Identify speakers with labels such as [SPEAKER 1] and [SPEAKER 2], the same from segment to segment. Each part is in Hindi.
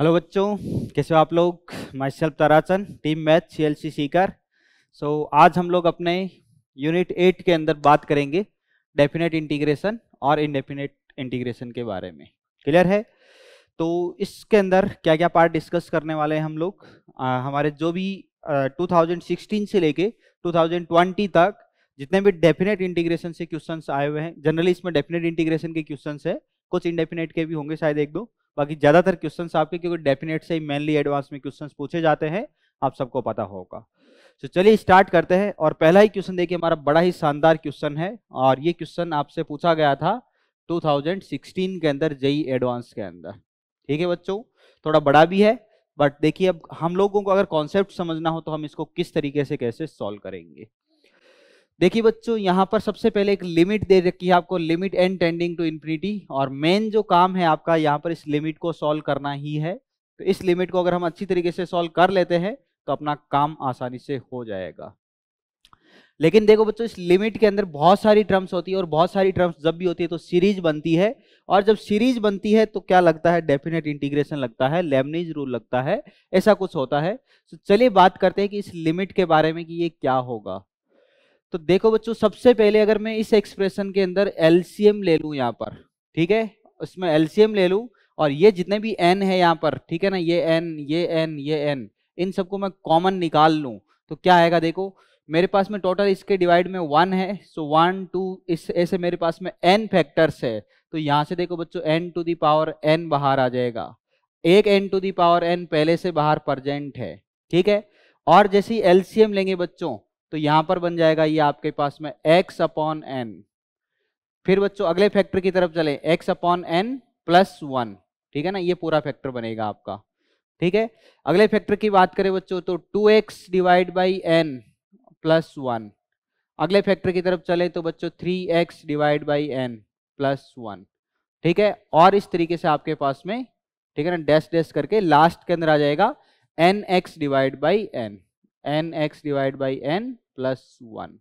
[SPEAKER 1] हेलो बच्चों कैसे हो आप लोग myself Tarachand team math C L C Sikar so आज हम लोग अपने यूनिट एट के अंदर बात करेंगे डेफिनेट इंटीग्रेशन और इनडेफिनेट इंटीग्रेशन के बारे में क्लियर है तो इसके अंदर क्या क्या पार्ट डिस्कस करने वाले हैं हम लोग आ, हमारे जो भी आ, 2016 से लेके 2020 तक जितने भी डेफिनेट इंटीग्रेशन से क्वेश्चन आए हुए हैं जनरली इसमें डेफिनेट इंटीग्रेशन के क्वेश्चन है कुछ इंडेफिनेट के भी होंगे शायद एक दो बाकी ज्यादातर क्वेश्चन आपके क्योंकि डेफिनेट से मेनली एडवांस में क्वेश्चन पूछे जाते हैं आप सबको पता होगा तो चलिए स्टार्ट करते हैं और पहला ही क्वेश्चन देखिए हमारा बड़ा ही शानदार क्वेश्चन है और ये क्वेश्चन आपसे पूछा गया था 2016 के अंदर जई एडवांस के अंदर ठीक है बच्चों थोड़ा बड़ा भी है बट देखिए अब हम लोगों को अगर कॉन्सेप्ट समझना हो तो हम इसको किस तरीके से कैसे सॉल्व करेंगे देखिए बच्चों यहाँ पर सबसे पहले एक लिमिट दे रखी है आपको limit n tending to infinity और मेन जो काम है आपका यहाँ पर इस लिमिट को सॉल्व करना ही है तो इस लिमिट को अगर हम अच्छी तरीके से सॉल्व कर लेते हैं तो अपना काम आसानी से हो जाएगा लेकिन देखो बच्चों इस लिमिट के अंदर बहुत सारी टर्म्स होती है और बहुत सारी टर्म्स जब भी होती है तो सीरीज बनती है और जब सीरीज बनती है तो क्या लगता है डेफिनेट इंटीग्रेशन लगता है लेमनीज रूल लगता है ऐसा कुछ होता है तो चलिए बात करते हैं कि इस लिमिट के बारे में कि ये क्या होगा तो देखो बच्चों सबसे पहले अगर मैं इस एक्सप्रेशन के अंदर एलसीएम ले लूं यहाँ पर ठीक है उसमें एलसीएम ले लूं और ये जितने भी एन है यहाँ पर ठीक है ना ये एन ये एन ये एन इन सबको मैं कॉमन निकाल लूँ तो क्या आएगा देखो मेरे पास में टोटल इसके डिवाइड में वन है सो वन टू इस ऐसे मेरे पास में एन फैक्टर्स है तो यहाँ से देखो बच्चों n to the power n बाहर आ जाएगा एक n to the power n पहले से बाहर प्रजेंट है ठीक है और जैसी एलसीएम लेंगे बच्चों तो यहां पर बन जाएगा ये आपके पास में x अपॉन एन फिर बच्चों अगले फैक्टर की तरफ चले x upon n plus one ठीक है ना ये पूरा फैक्टर बनेगा आपका ठीक है अगले फैक्टर की बात करें बच्चों तो 2x x divide by n plus one अगले फैक्टर की तरफ चले तो बच्चों 3x x divide by n plus one ठीक है और इस तरीके से आपके पास में ठीक है ना डैश डैश करके लास्ट के अंदर आ जाएगा n x divide by n n x divide by n plus one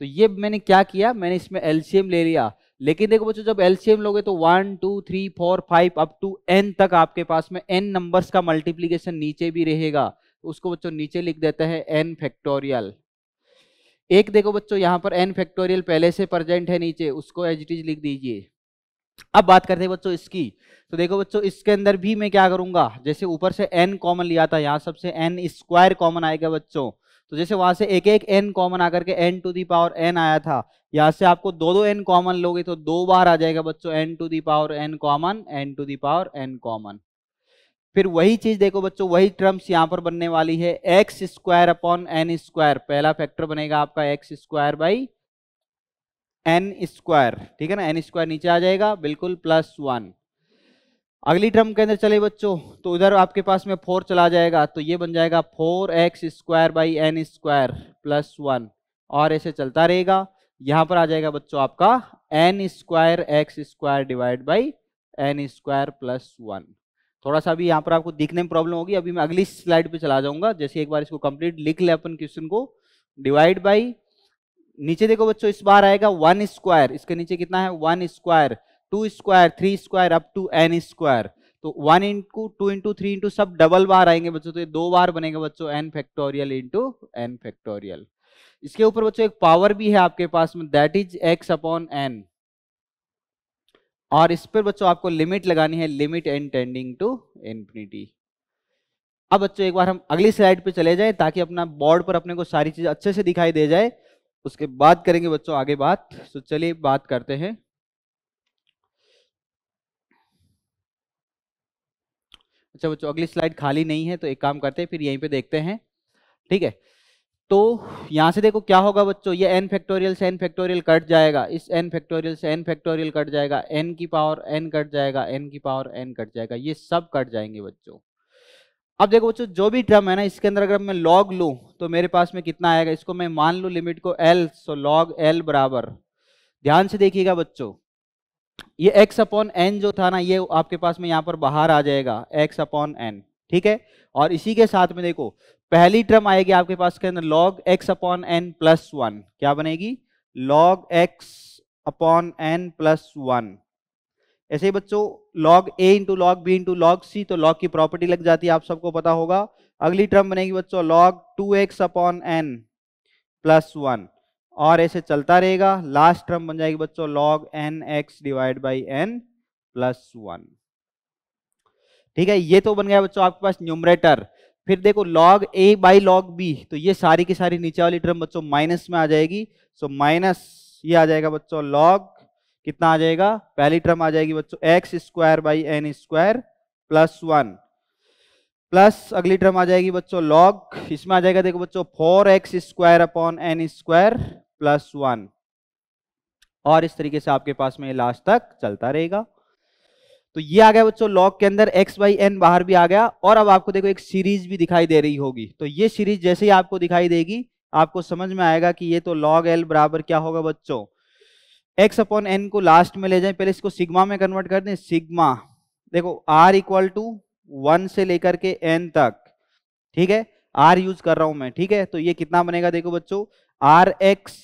[SPEAKER 1] तो ये मैंने क्या किया मैंने इसमें एलसीएम ले लिया लेकिन देखो बच्चों जब एलसीएम लोगे तो one two three four five up to n तक आपके पास में एन नंबर्स का मल्टीप्लीकेशन नीचे भी रहेगा तो उसको बच्चों नीचे लिख देते हैं एन फैक्टोरियल एक देखो बच्चों यहाँ पर एन फैक्टोरियल पहले से प्रजेंट है नीचे उसको एच लिख दीजिए अब बात करते हैं बच्चों इसकी तो देखो बच्चों इसके अंदर भी मैं क्या करूंगा जैसे ऊपर से एन कॉमन लिया था यहाँ सबसे एन स्क्वायर कॉमन आएगा बच्चों तो जैसे वहां से एक एक एन कॉमन आकर के n to the power n आया था यहाँ से आपको दो दो एन कॉमन लोगे तो दो बार आ जाएगा बच्चों n to the power n common n to the power n common फिर वही चीज देखो बच्चों वही टर्म्स यहाँ पर बनने वाली है x square upon n square पहला फैक्टर बनेगा आपका x square by n square ठीक है ना एन स्क्वायर नीचे आ जाएगा बिल्कुल प्लस वन अगली टर्म के अंदर चले बच्चों तो इधर आपके पास में फोर चला जाएगा तो ये बन जाएगा four x square by n square plus one और ऐसे चलता रहेगा यहाँ पर आ जाएगा बच्चों आपका n square x square divide by n square plus one थोड़ा सा अभी यहाँ पर आपको दिखने में प्रॉब्लम होगी अभी मैं अगली स्लाइड पर चला जाऊंगा जैसे एक बार इसको कंप्लीट लिख लें अपन क्वेश्चन को डिवाइड बाई नीचे देखो बच्चों इस बार आएगा वन स्क्वायर इसके नीचे कितना है one square two square three square up to n square तो one into two into three into सब डबल बार आएंगे बच्चों तो ये दो बार बनेगा बच्चों n factorial into n factorial इसके ऊपर बच्चों एक पावर भी है आपके पास में that is x upon n और इस पर बच्चों आपको लिमिट लगानी है limit n tending to infinity अब बच्चों एक बार हम अगली स्लाइड पे चले जाएं ताकि अपना बोर्ड पर अपने को सारी चीज अच्छे से दिखाई दे जाए उसके बाद करेंगे बच्चों आगे बात तो चलिए बात करते हैं अच्छा बच्चों अगली स्लाइड खाली नहीं है तो एक काम करते हैं फिर यहीं पे देखते हैं ठीक है तो यहाँ से देखो क्या होगा बच्चों ये एन फैक्टोरियल से एन फैक्टोरियल कट जाएगा इस एन फैक्टोरियल से एन फैक्टोरियल कट जाएगा एन की पावर एन कट जाएगा एन की पावर एन कट जाएगा ये सब कट जाएंगे बच्चों अब देखो बच्चों जो भी टर्म है ना इसके अंदर अगर मैं लॉग लूँ तो मेरे पास में कितना आएगा इसको मैं मान लूँ लिमिट को एल सो लॉग एल बराबर ध्यान से देखिएगा बच्चों ये x अपॉन एन जो था ना ये आपके पास में यहाँ पर बाहर आ जाएगा x अपॉन एन ठीक है और इसी के साथ में देखो पहली टर्म आएगी आपके पास के अंदर log x upon n plus one क्या बनेगी log x upon n plus one ऐसे ही बच्चों log a into log b into log c तो log की प्रॉपर्टी लग जाती है आप सबको पता होगा अगली टर्म बनेगी बच्चों log 2x x upon n plus one और ऐसे चलता रहेगा लास्ट टर्म बन जाएगी बच्चों log n x divide by n plus one ठीक है ये तो बन गया बच्चों आपके पास न्यूमरेटर फिर देखो log a by log b तो ये सारी की सारी नीचे वाली टर्म बच्चों माइनस में आ जाएगी सो माइनस ये आ जाएगा बच्चों लॉग कितना आ जाएगा पहली टर्म आ जाएगी बच्चों x square by n square plus one plus अगली टर्म आ जाएगी बच्चों लॉग इसमें आ जाएगा देखो बच्चों four x square upon n square plus one और इस तरीके से आपके पास में लास्ट तक चलता रहेगा तो ये आ गया बच्चों लॉग के अंदर एक्स बाई एन बाहर भी आ गया और अब आपको देखो एक सीरीज भी दिखाई दे रही होगी तो ये सीरीज जैसे ही आपको दिखाई देगी आपको समझ में आएगा कि ये तो लॉग एल बराबर क्या होगा बच्चों एक्स अपॉन एन को लास्ट में ले जाए पहले इसको सिग्मा में कन्वर्ट कर दें सिग्मा देखो आर इक्वल टू वन से लेकर के एन तक ठीक है आर यूज कर रहा हूं मैं ठीक है तो ये कितना बनेगा देखो बच्चों r x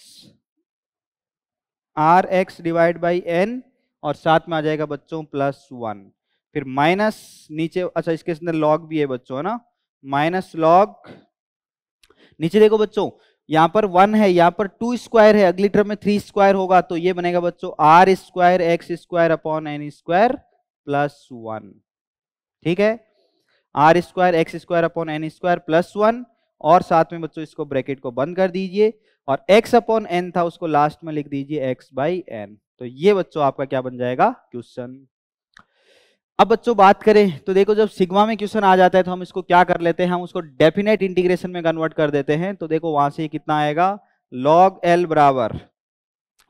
[SPEAKER 1] r x divide by n और साथ में आ जाएगा बच्चों प्लस वन फिर माइनस नीचे अच्छा इसके अंदर लॉग भी है बच्चों है ना माइनस लॉग नीचे देखो बच्चों यहां पर वन है यहां पर टू स्क्वायर है अगली टर्म में थ्री स्क्वायर होगा तो ये बनेगा बच्चों r square x square upon n square plus one ठीक है r square x square upon n square plus one और साथ में बच्चों इसको ब्रैकेट को बंद कर दीजिए और x अपॉन एन था उसको लास्ट में लिख दीजिए x बाई एन तो ये बच्चों आपका क्या बन जाएगा क्वेश्चन अब बच्चों बात करें तो देखो जब सिग्मा में क्वेश्चन आ जाता है तो हम इसको क्या कर लेते हैं हम उसको डेफिनेट इंटीग्रेशन में कन्वर्ट कर देते हैं तो देखो वहां से कितना आएगा log l बराबर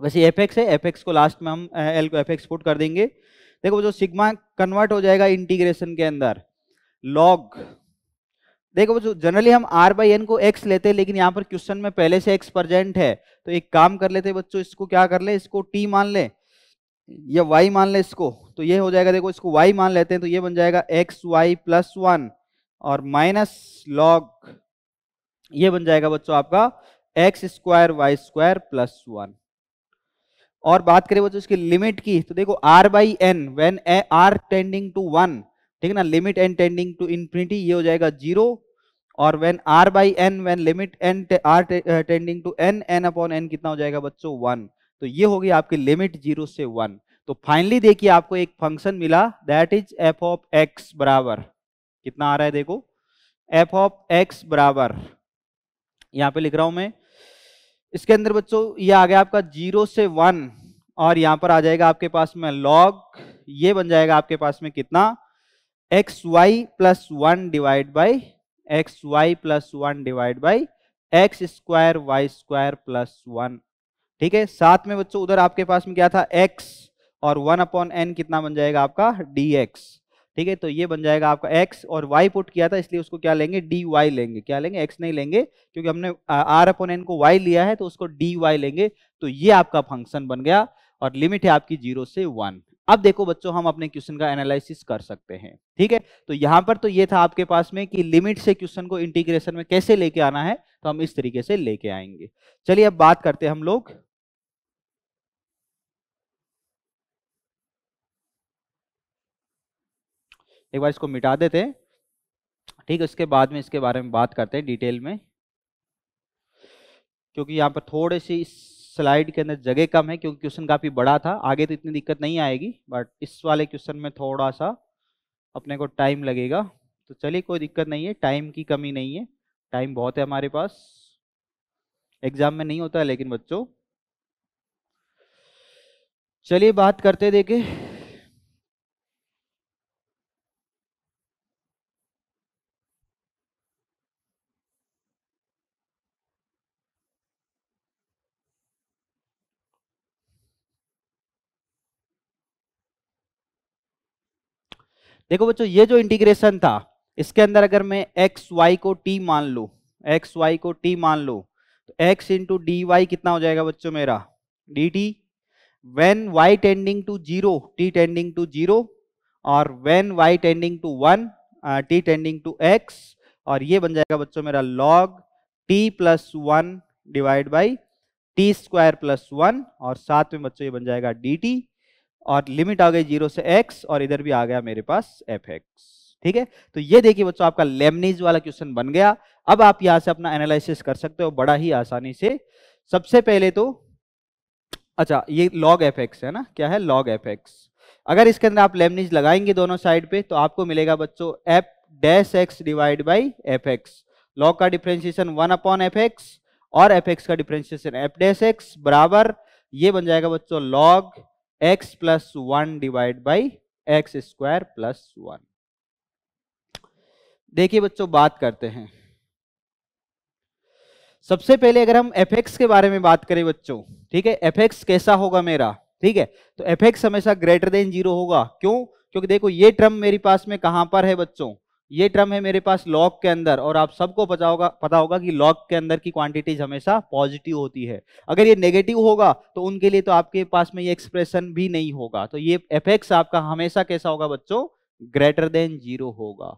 [SPEAKER 1] वैसे एफ है एफ को लास्ट में हम एल को एफ पुट कर देंगे देखो जो सिग्मा कन्वर्ट हो जाएगा इंटीग्रेशन के अंदर लॉग देखो बच्चों जनरली हम आर बाई एन को एक्स लेते हैं लेकिन यहाँ पर क्वेश्चन में पहले से एक्स प्रजेंट है तो एक काम कर लेते हैं बच्चों इसको क्या कर ले इसको टी मान ले या वाई मान ले इसको तो ये हो जाएगा देखो इसको वाई मान लेते हैं तो ये बन जाएगा एक्स वाई प्लस वन और माइनस लॉग ये बन जाएगा बच्चों आपका x square y square plus one और बात करें बच्चों इसकी लिमिट की तो देखो r by n when a r tending to one ठीक है ना limit n tending to infinity ये हो जाएगा जीरो और when r by n when limit n r tending to n n upon n कितना हो जाएगा बच्चों वन तो ये होगी आपकी लिमिट जीरो से वन तो फाइनली देखिए आपको एक फंक्शन मिला that is f of x बराबर कितना आ रहा है देखो एफ ऑफ एक्स बराबर यहां पे लिख रहा हूं मैं इसके अंदर बच्चों ये आ गया आपका जीरो से वन और यहां पर आ जाएगा आपके पास में लॉग ये बन जाएगा आपके पास में कितना x y plus one divide by x y plus one divide by x square y square plus one ठीक है साथ में बच्चों उधर आपके पास में क्या था एक्स और वन अपॉन एन कितना बन जाएगा आपका डी एक्स ठीक है तो ये बन जाएगा आपका एक्स और वाई पुट किया था इसलिए उसको क्या लेंगे डी वाई लेंगे क्या लेंगे एक्स नहीं लेंगे क्योंकि हमने आर अपॉन एन को वाई लिया है तो उसको डी वाई लेंगे तो ये आपका फंक्शन बन गया और लिमिट है आपकी जीरो से वन अब देखो बच्चों हम अपने क्वेश्चन का एनालिसिस कर सकते हैं ठीक है तो यहां पर तो ये था आपके पास में कि लिमिट से क्वेश्चन को इंटीग्रेशन में कैसे लेके आना है तो हम इस तरीके से लेके आएंगे चलिए अब बात करते हैं हम लोग एक बार इसको मिटा देते हैं ठीक है उसके बाद में इसके बारे में बात करते हैं डिटेल में क्योंकि यहाँ पर थोड़े सी स्लाइड के अंदर जगह कम है क्योंकि क्वेश्चन काफ़ी बड़ा था आगे तो इतनी दिक्कत नहीं आएगी बट इस वाले क्वेश्चन में थोड़ा सा अपने को टाइम लगेगा तो चलिए कोई दिक्कत नहीं है टाइम की कमी नहीं है टाइम बहुत है हमारे पास एग्जाम में नहीं होता है लेकिन बच्चों चलिए बात करते देखे देखो बच्चों ये जो इंटीग्रेशन था इसके अंदर अगर मैं एक्स वाई को टी मान लू एक्स वाई को टी मान लू तो एक्स इंटू डी वाई कितना हो जाएगा बच्चों मेरा d t when y tending to zero t tending to zero और when y tending to one t tending to x और ये बन जाएगा बच्चों मेरा log t plus one divide by t square plus one और साथ में बच्चों ये बन जाएगा डी टी और लिमिट आ गई जीरो से एक्स और इधर भी आ गया मेरे पास एफ एक्स ठीक है तो ये देखिए बच्चों आपका लेमनीज वाला क्वेश्चन बन गया अब आप यहां से अपना एनालिसिस कर सकते हो बड़ा ही आसानी से सबसे पहले तो अच्छा ये लॉग एफ एक्स है ना क्या है लॉग एफ एक्स अगर इसके अंदर आप लेमनीज लगाएंगे दोनों साइड पे तो आपको मिलेगा बच्चों f dash x divide by f x log का differentiation one upon f x और एफ एक्स का डिफ्रेंशिएशन एफ डैश एक्स बराबर ये बन जाएगा बच्चों log x plus one divide by x square plus one देखिए बच्चों बात करते हैं सबसे पहले अगर हम एफ के बारे में बात करें बच्चों ठीक है एफ कैसा होगा मेरा ठीक है तो एफ हमेशा ग्रेटर देन जीरो होगा क्यों क्योंकि देखो ये टर्म मेरे पास में कहां पर है बच्चों ये टर्म है मेरे पास लॉग के अंदर और आप सबको पता होगा पता होगा कि लॉग के अंदर की क्वांटिटीज हमेशा पॉजिटिव होती है अगर ये नेगेटिव होगा तो उनके लिए तो आपके पास में ये एक्सप्रेशन भी नहीं होगा तो ये एफ आपका हमेशा कैसा होगा बच्चों ग्रेटर देन जीरो होगा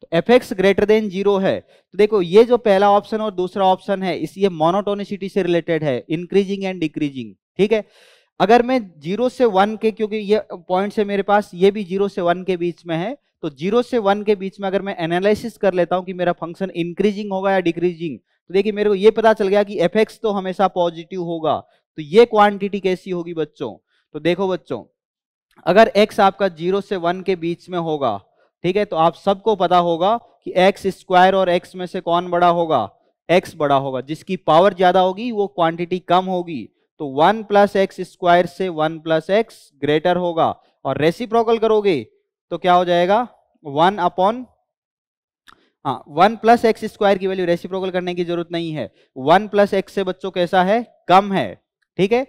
[SPEAKER 1] तो f x greater than zero है तो देखो ये जो पहला ऑप्शन और दूसरा ऑप्शन है इस ये मोनोटोनिसिटी से रिलेटेड है इंक्रीजिंग एंड डिक्रीजिंग ठीक है अगर मैं जीरो से वन के क्योंकि ये पॉइंट्स है मेरे पास ये भी जीरो से वन के बीच में है तो जीरो से वन के बीच में अगर मैं एनालिसिस कर लेता हूँ कि मेरा फंक्शन इंक्रीजिंग होगा या डिक्रीजिंग तो देखिए मेरे को ये पता चल गया कि एफ तो हमेशा पॉजिटिव होगा तो ये क्वांटिटी कैसी होगी बच्चों तो देखो बच्चों अगर एक्स आपका जीरो से वन के बीच में होगा ठीक है तो आप सबको पता होगा कि एक्स स्क्वायर और एक्स में से कौन बड़ा होगा एक्स बड़ा होगा जिसकी पावर ज्यादा होगी वो क्वांटिटी कम होगी तो वन प्लस एक्स स्क्वायर से वन प्लस एक्स ग्रेटर होगा और रेसिप्रोकल करोगे तो क्या हो जाएगा वन अपॉन हाँ वन प्लस एक्स स्क्वायर की वैल्यू रेसिप्रोकल करने की जरूरत नहीं है वन प्लस एक्स से बच्चों कैसा है कम है ठीक है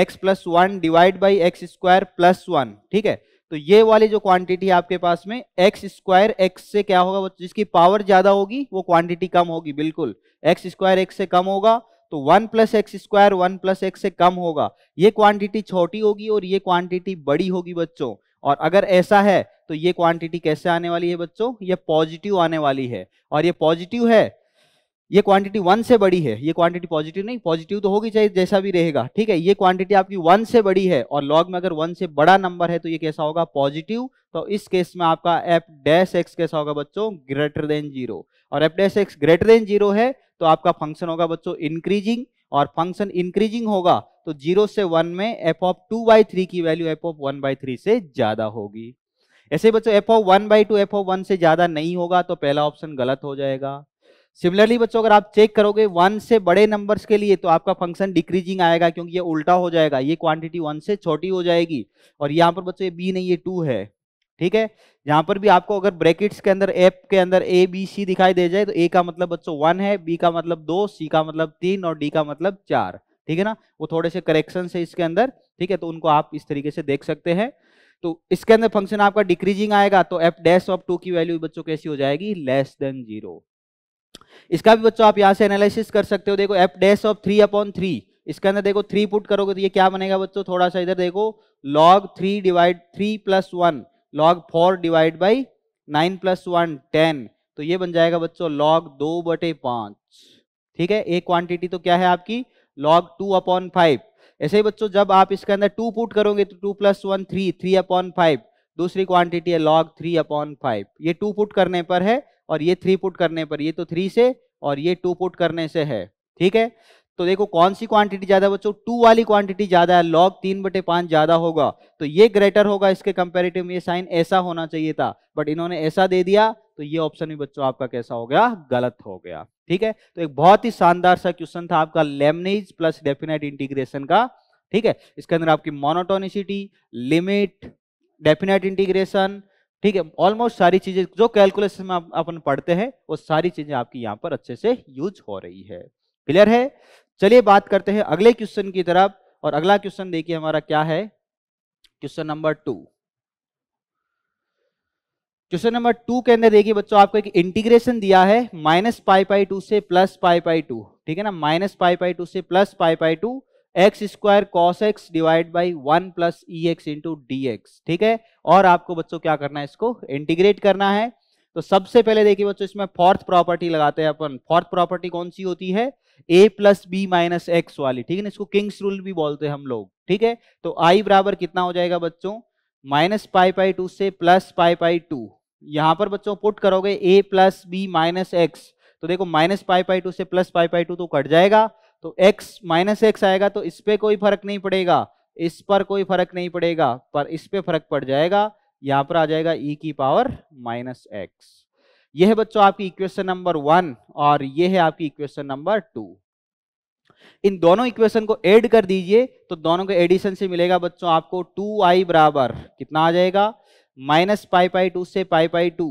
[SPEAKER 1] x plus one divide by x square plus one ठीक है तो ये वाली जो क्वांटिटी है आपके पास में एक्स स्क्वायर एक्स से क्या होगा जिसकी पावर ज्यादा होगी वो क्वांटिटी कम होगी बिल्कुल एक्स स्क्वायर एक्स से कम होगा तो one plus x square one plus x से कम होगा ये क्वांटिटी छोटी होगी और ये क्वांटिटी बड़ी होगी बच्चों और अगर ऐसा है तो ये क्वांटिटी कैसे आने वाली है बच्चों ये पॉजिटिव आने वाली है और ये पॉजिटिव है ये क्वांटिटी वन से बड़ी है ये क्वांटिटी पॉजिटिव नहीं पॉजिटिव तो होगी चाहे जैसा भी रहेगा ठीक है ये क्वांटिटी आपकी वन से बड़ी है और लॉग में अगर वन से बड़ा नंबर है तो ये कैसा होगा पॉजिटिव तो इस केस में आपका एफ डैश एक्स कैसा होगा बच्चों ग्रेटर देन जीरो और f dash x greater than zero है तो आपका फंक्शन होगा बच्चों इंक्रीजिंग और फंक्शन इंक्रीजिंग होगा तो जीरो से वन में f of two by three की value f of one by three से ज्यादा होगी ऐसे बच्चों f of one by two f of one से ज्यादा नहीं होगा तो पहला ऑप्शन गलत हो जाएगा सिमिलरली बच्चों अगर आप चेक करोगे वन से बड़े नंबर्स के लिए तो आपका फंक्शन डिक्रीजिंग आएगा क्योंकि ये उल्टा हो जाएगा ये क्वांटिटी वन से छोटी हो जाएगी और यहाँ पर बच्चों ये बी नहीं ये टू है ठीक है यहाँ पर भी आपको अगर ब्रैकेट्स के अंदर एफ के अंदर ए बी सी दिखाई दे जाए तो ए का मतलब बच्चों वन है बी का मतलब दो सी का मतलब तीन और डी का मतलब चार ठीक है ना वो थोड़े से करेक्शन है इसके अंदर ठीक है तो उनको आप इस तरीके से देख सकते हैं तो इसके अंदर फंक्शन आपका डिक्रीजिंग आएगा तो एफ डैश ऑफ टू की वैल्यू बच्चों कैसी हो जाएगी लेस देन जीरो इसका भी बच्चों आप यहां से एनालिसिस कर सकते हो देखो f dash of three upon three इसके अंदर देखो थ्री पुट करोगे तो ये क्या बनेगा बच्चों थोड़ा सा इधर देखो log three divide three plus one log four divide by nine plus one ten तो ये बन जाएगा बच्चों लॉग दो बटे पांच ठीक है एक क्वांटिटी तो क्या है आपकी लॉग टू अपॉन फाइव ऐसे ही बच्चों जब आप इसके अंदर टू पुट करोगे तो two plus one three three upon five दूसरी क्वांटिटी है लॉग थ्री अपॉन फाइव ये टू पुट करने पर है और ये थ्री पुट करने पर ये तो थ्री से और ये टू पुट करने से है ठीक है तो देखो कौन सी क्वांटिटी ज्यादा है बच्चों टू वाली क्वांटिटी ज्यादा है लॉग तीन बटे पांच ज्यादा होगा तो ये ग्रेटर होगा इसके कंपेरेटिव में ये साइन ऐसा होना चाहिए था बट इन्होंने ऐसा दे दिया तो ये ऑप्शन भी बच्चों आपका कैसा हो गया गलत हो गया ठीक है तो एक बहुत ही शानदार सा क्वेश्चन था आपका लेमनेज प्लस डेफिनेट इंटीग्रेशन का ठीक है इसके अंदर आपकी मोनोटोनिसिटी लिमिट डेफिनेट इंटीग्रेशन ठीक है ऑलमोस्ट सारी चीजें जो कैलकुलेशन में आप अपन पढ़ते हैं वो सारी चीजें आपकी यहाँ पर अच्छे से यूज हो रही है क्लियर है चलिए बात करते हैं अगले क्वेश्चन की तरफ और अगला क्वेश्चन देखिए हमारा क्या है question number two question number two के अंदर देखिए बच्चों आपको एक इंटीग्रेशन दिया है माइनस पाई पाई टू से प्लस पाई पाई टू ठीक है ना माइनस पाई पाई टू से plus pi pi two x square cos x divide by one plus e x into d x ठीक है और आपको बच्चों क्या करना है इसको इंटीग्रेट करना है तो सबसे पहले देखिए बच्चों इसमें फोर्थ प्रॉपर्टी लगाते हैं अपन फोर्थ प्रॉपर्टी कौन सी होती है a plus b minus x वाली ठीक है ना इसको किंग्स रूल भी बोलते हैं हम लोग ठीक है तो आई बराबर कितना हो जाएगा बच्चों माइनस पाई पाई टू से प्लस पाई पाई टू यहाँ पर बच्चों पुट करोगे a plus b minus x तो देखो माइनस पाई पाई टू से प्लस पाई पाई टू तो कट जाएगा तो एक्स माइनस एक्स आएगा तो इस पर कोई फर्क नहीं पड़ेगा इस पर कोई फर्क नहीं पड़ेगा पर इस पर फर्क पड़ जाएगा यहाँ पर आ जाएगा ई e की पावर माइनस एक्स यह है बच्चों आपकी इक्वेशन नंबर वन और यह है आपकी इक्वेशन नंबर टू इन दोनों इक्वेशन को ऐड कर दीजिए तो दोनों के एडिशन से मिलेगा बच्चों आपको टू आई बराबर कितना आ जाएगा माइनस पाई पाई टू से पाई पाई टू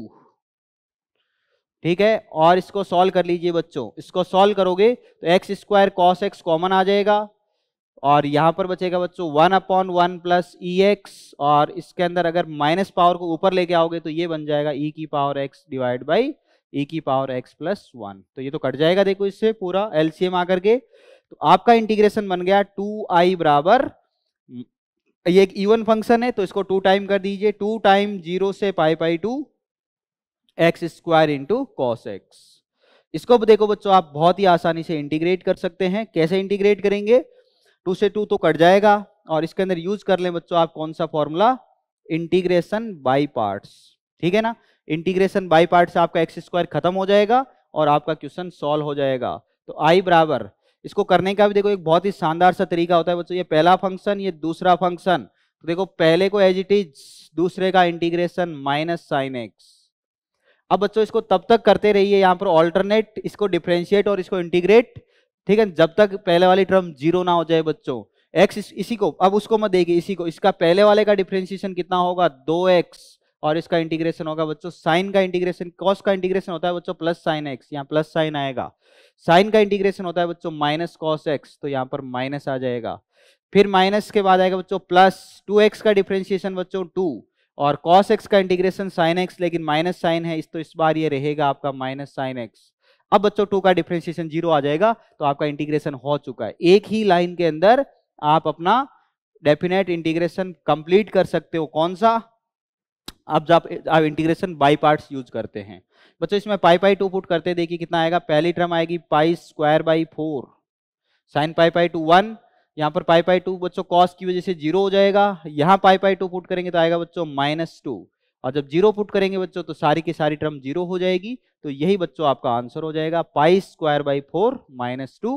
[SPEAKER 1] ठीक है और इसको सॉल्व कर लीजिए बच्चों इसको सॉल्व करोगे तो x square cos x common आ जाएगा और यहाँ पर बचेगा बच्चों one upon one plus e x और इसके अंदर अगर माइनस पावर को ऊपर लेके आओगे तो ये बन जाएगा ई e की power x divide by e की पावर एक्स प्लस वन तो ये तो कट जाएगा देखो इससे पूरा एलसीएम आकर के तो आपका इंटीग्रेशन बन गया टू आई बराबर ये एक इवन फंक्शन है तो इसको टू टाइम कर दीजिए टू टाइम जीरो से पाई पाई two x square into cos x इसको देखो बच्चों आप बहुत ही आसानी से इंटीग्रेट कर सकते हैं कैसे इंटीग्रेट करेंगे टू से टू तो कट जाएगा और इसके अंदर यूज कर लें बच्चों आप कौन सा फॉर्मूला इंटीग्रेशन बाई पार्ट्स ठीक है ना इंटीग्रेशन बाई पार्ट से आपका एक्स स्क्वायर खत्म हो जाएगा और आपका क्वेश्चन सॉल्व हो जाएगा तो आई बराबर इसको करने का भी देखो एक बहुत ही शानदार सा तरीका होता है बच्चों ये पहला फंक्शन ये दूसरा फंक्शन तो देखो पहले को एज इट इज दूसरे का इंटीग्रेशन माइनस साइन एक्स अब बच्चों इसको तब तक करते रहिए यहाँ पर ऑल्टरनेट इसको डिफ्रेंशिएट और इसको इंटीग्रेट ठीक है जब तक पहले वाली टर्म जीरो ना हो जाए बच्चों एक्स इसी को अब उसको मत देखिए इसी को इसका पहले वाले का डिफ्रेंशिएशन कितना होगा दो एक्स और इसका इंटीग्रेशन होगा बच्चों साइन का इंटीग्रेशन कॉस का इंटीग्रेशन होता है बच्चों प्लस साइन एक्स यहाँ प्लस साइन आएगा साइन का इंटीग्रेशन होता है बच्चों माइनस कॉस एक्स तो यहाँ पर माइनस आ जाएगा फिर माइनस के बाद आएगा बच्चों प्लस टू एक्स का डिफ्रेंशिएशन बच्चों टू और कॉस एक्स का इंटीग्रेशन साइन एक्स लेकिन माइनस साइन है इस तो इस बार ये रहेगा आपका माइनस साइन एक्स अब बच्चों टू का डिफ्रेंशिएशन जीरो आ जाएगा तो आपका इंटीग्रेशन हो चुका है एक ही लाइन के अंदर आप अपना डेफिनेट इंटीग्रेशन कंप्लीट कर सकते हो कौन सा अब जब आप इंटीग्रेशन बाई पार्ट्स यूज करते हैं बच्चों इसमें पाई पाई टू पुट करते देखिए कितना आएगा पहली टर्म आएगी pi square by four sine pi pi two one यहाँ पर पाई पाई टू बच्चों कॉस की वजह से जीरो हो जाएगा यहाँ पाई पाई टू पुट करेंगे तो आएगा बच्चों माइनस टू और जब जीरो पुट करेंगे बच्चों तो सारी की सारी टर्म जीरो हो जाएगी तो यही बच्चों आपका आंसर हो जाएगा pi square by four minus two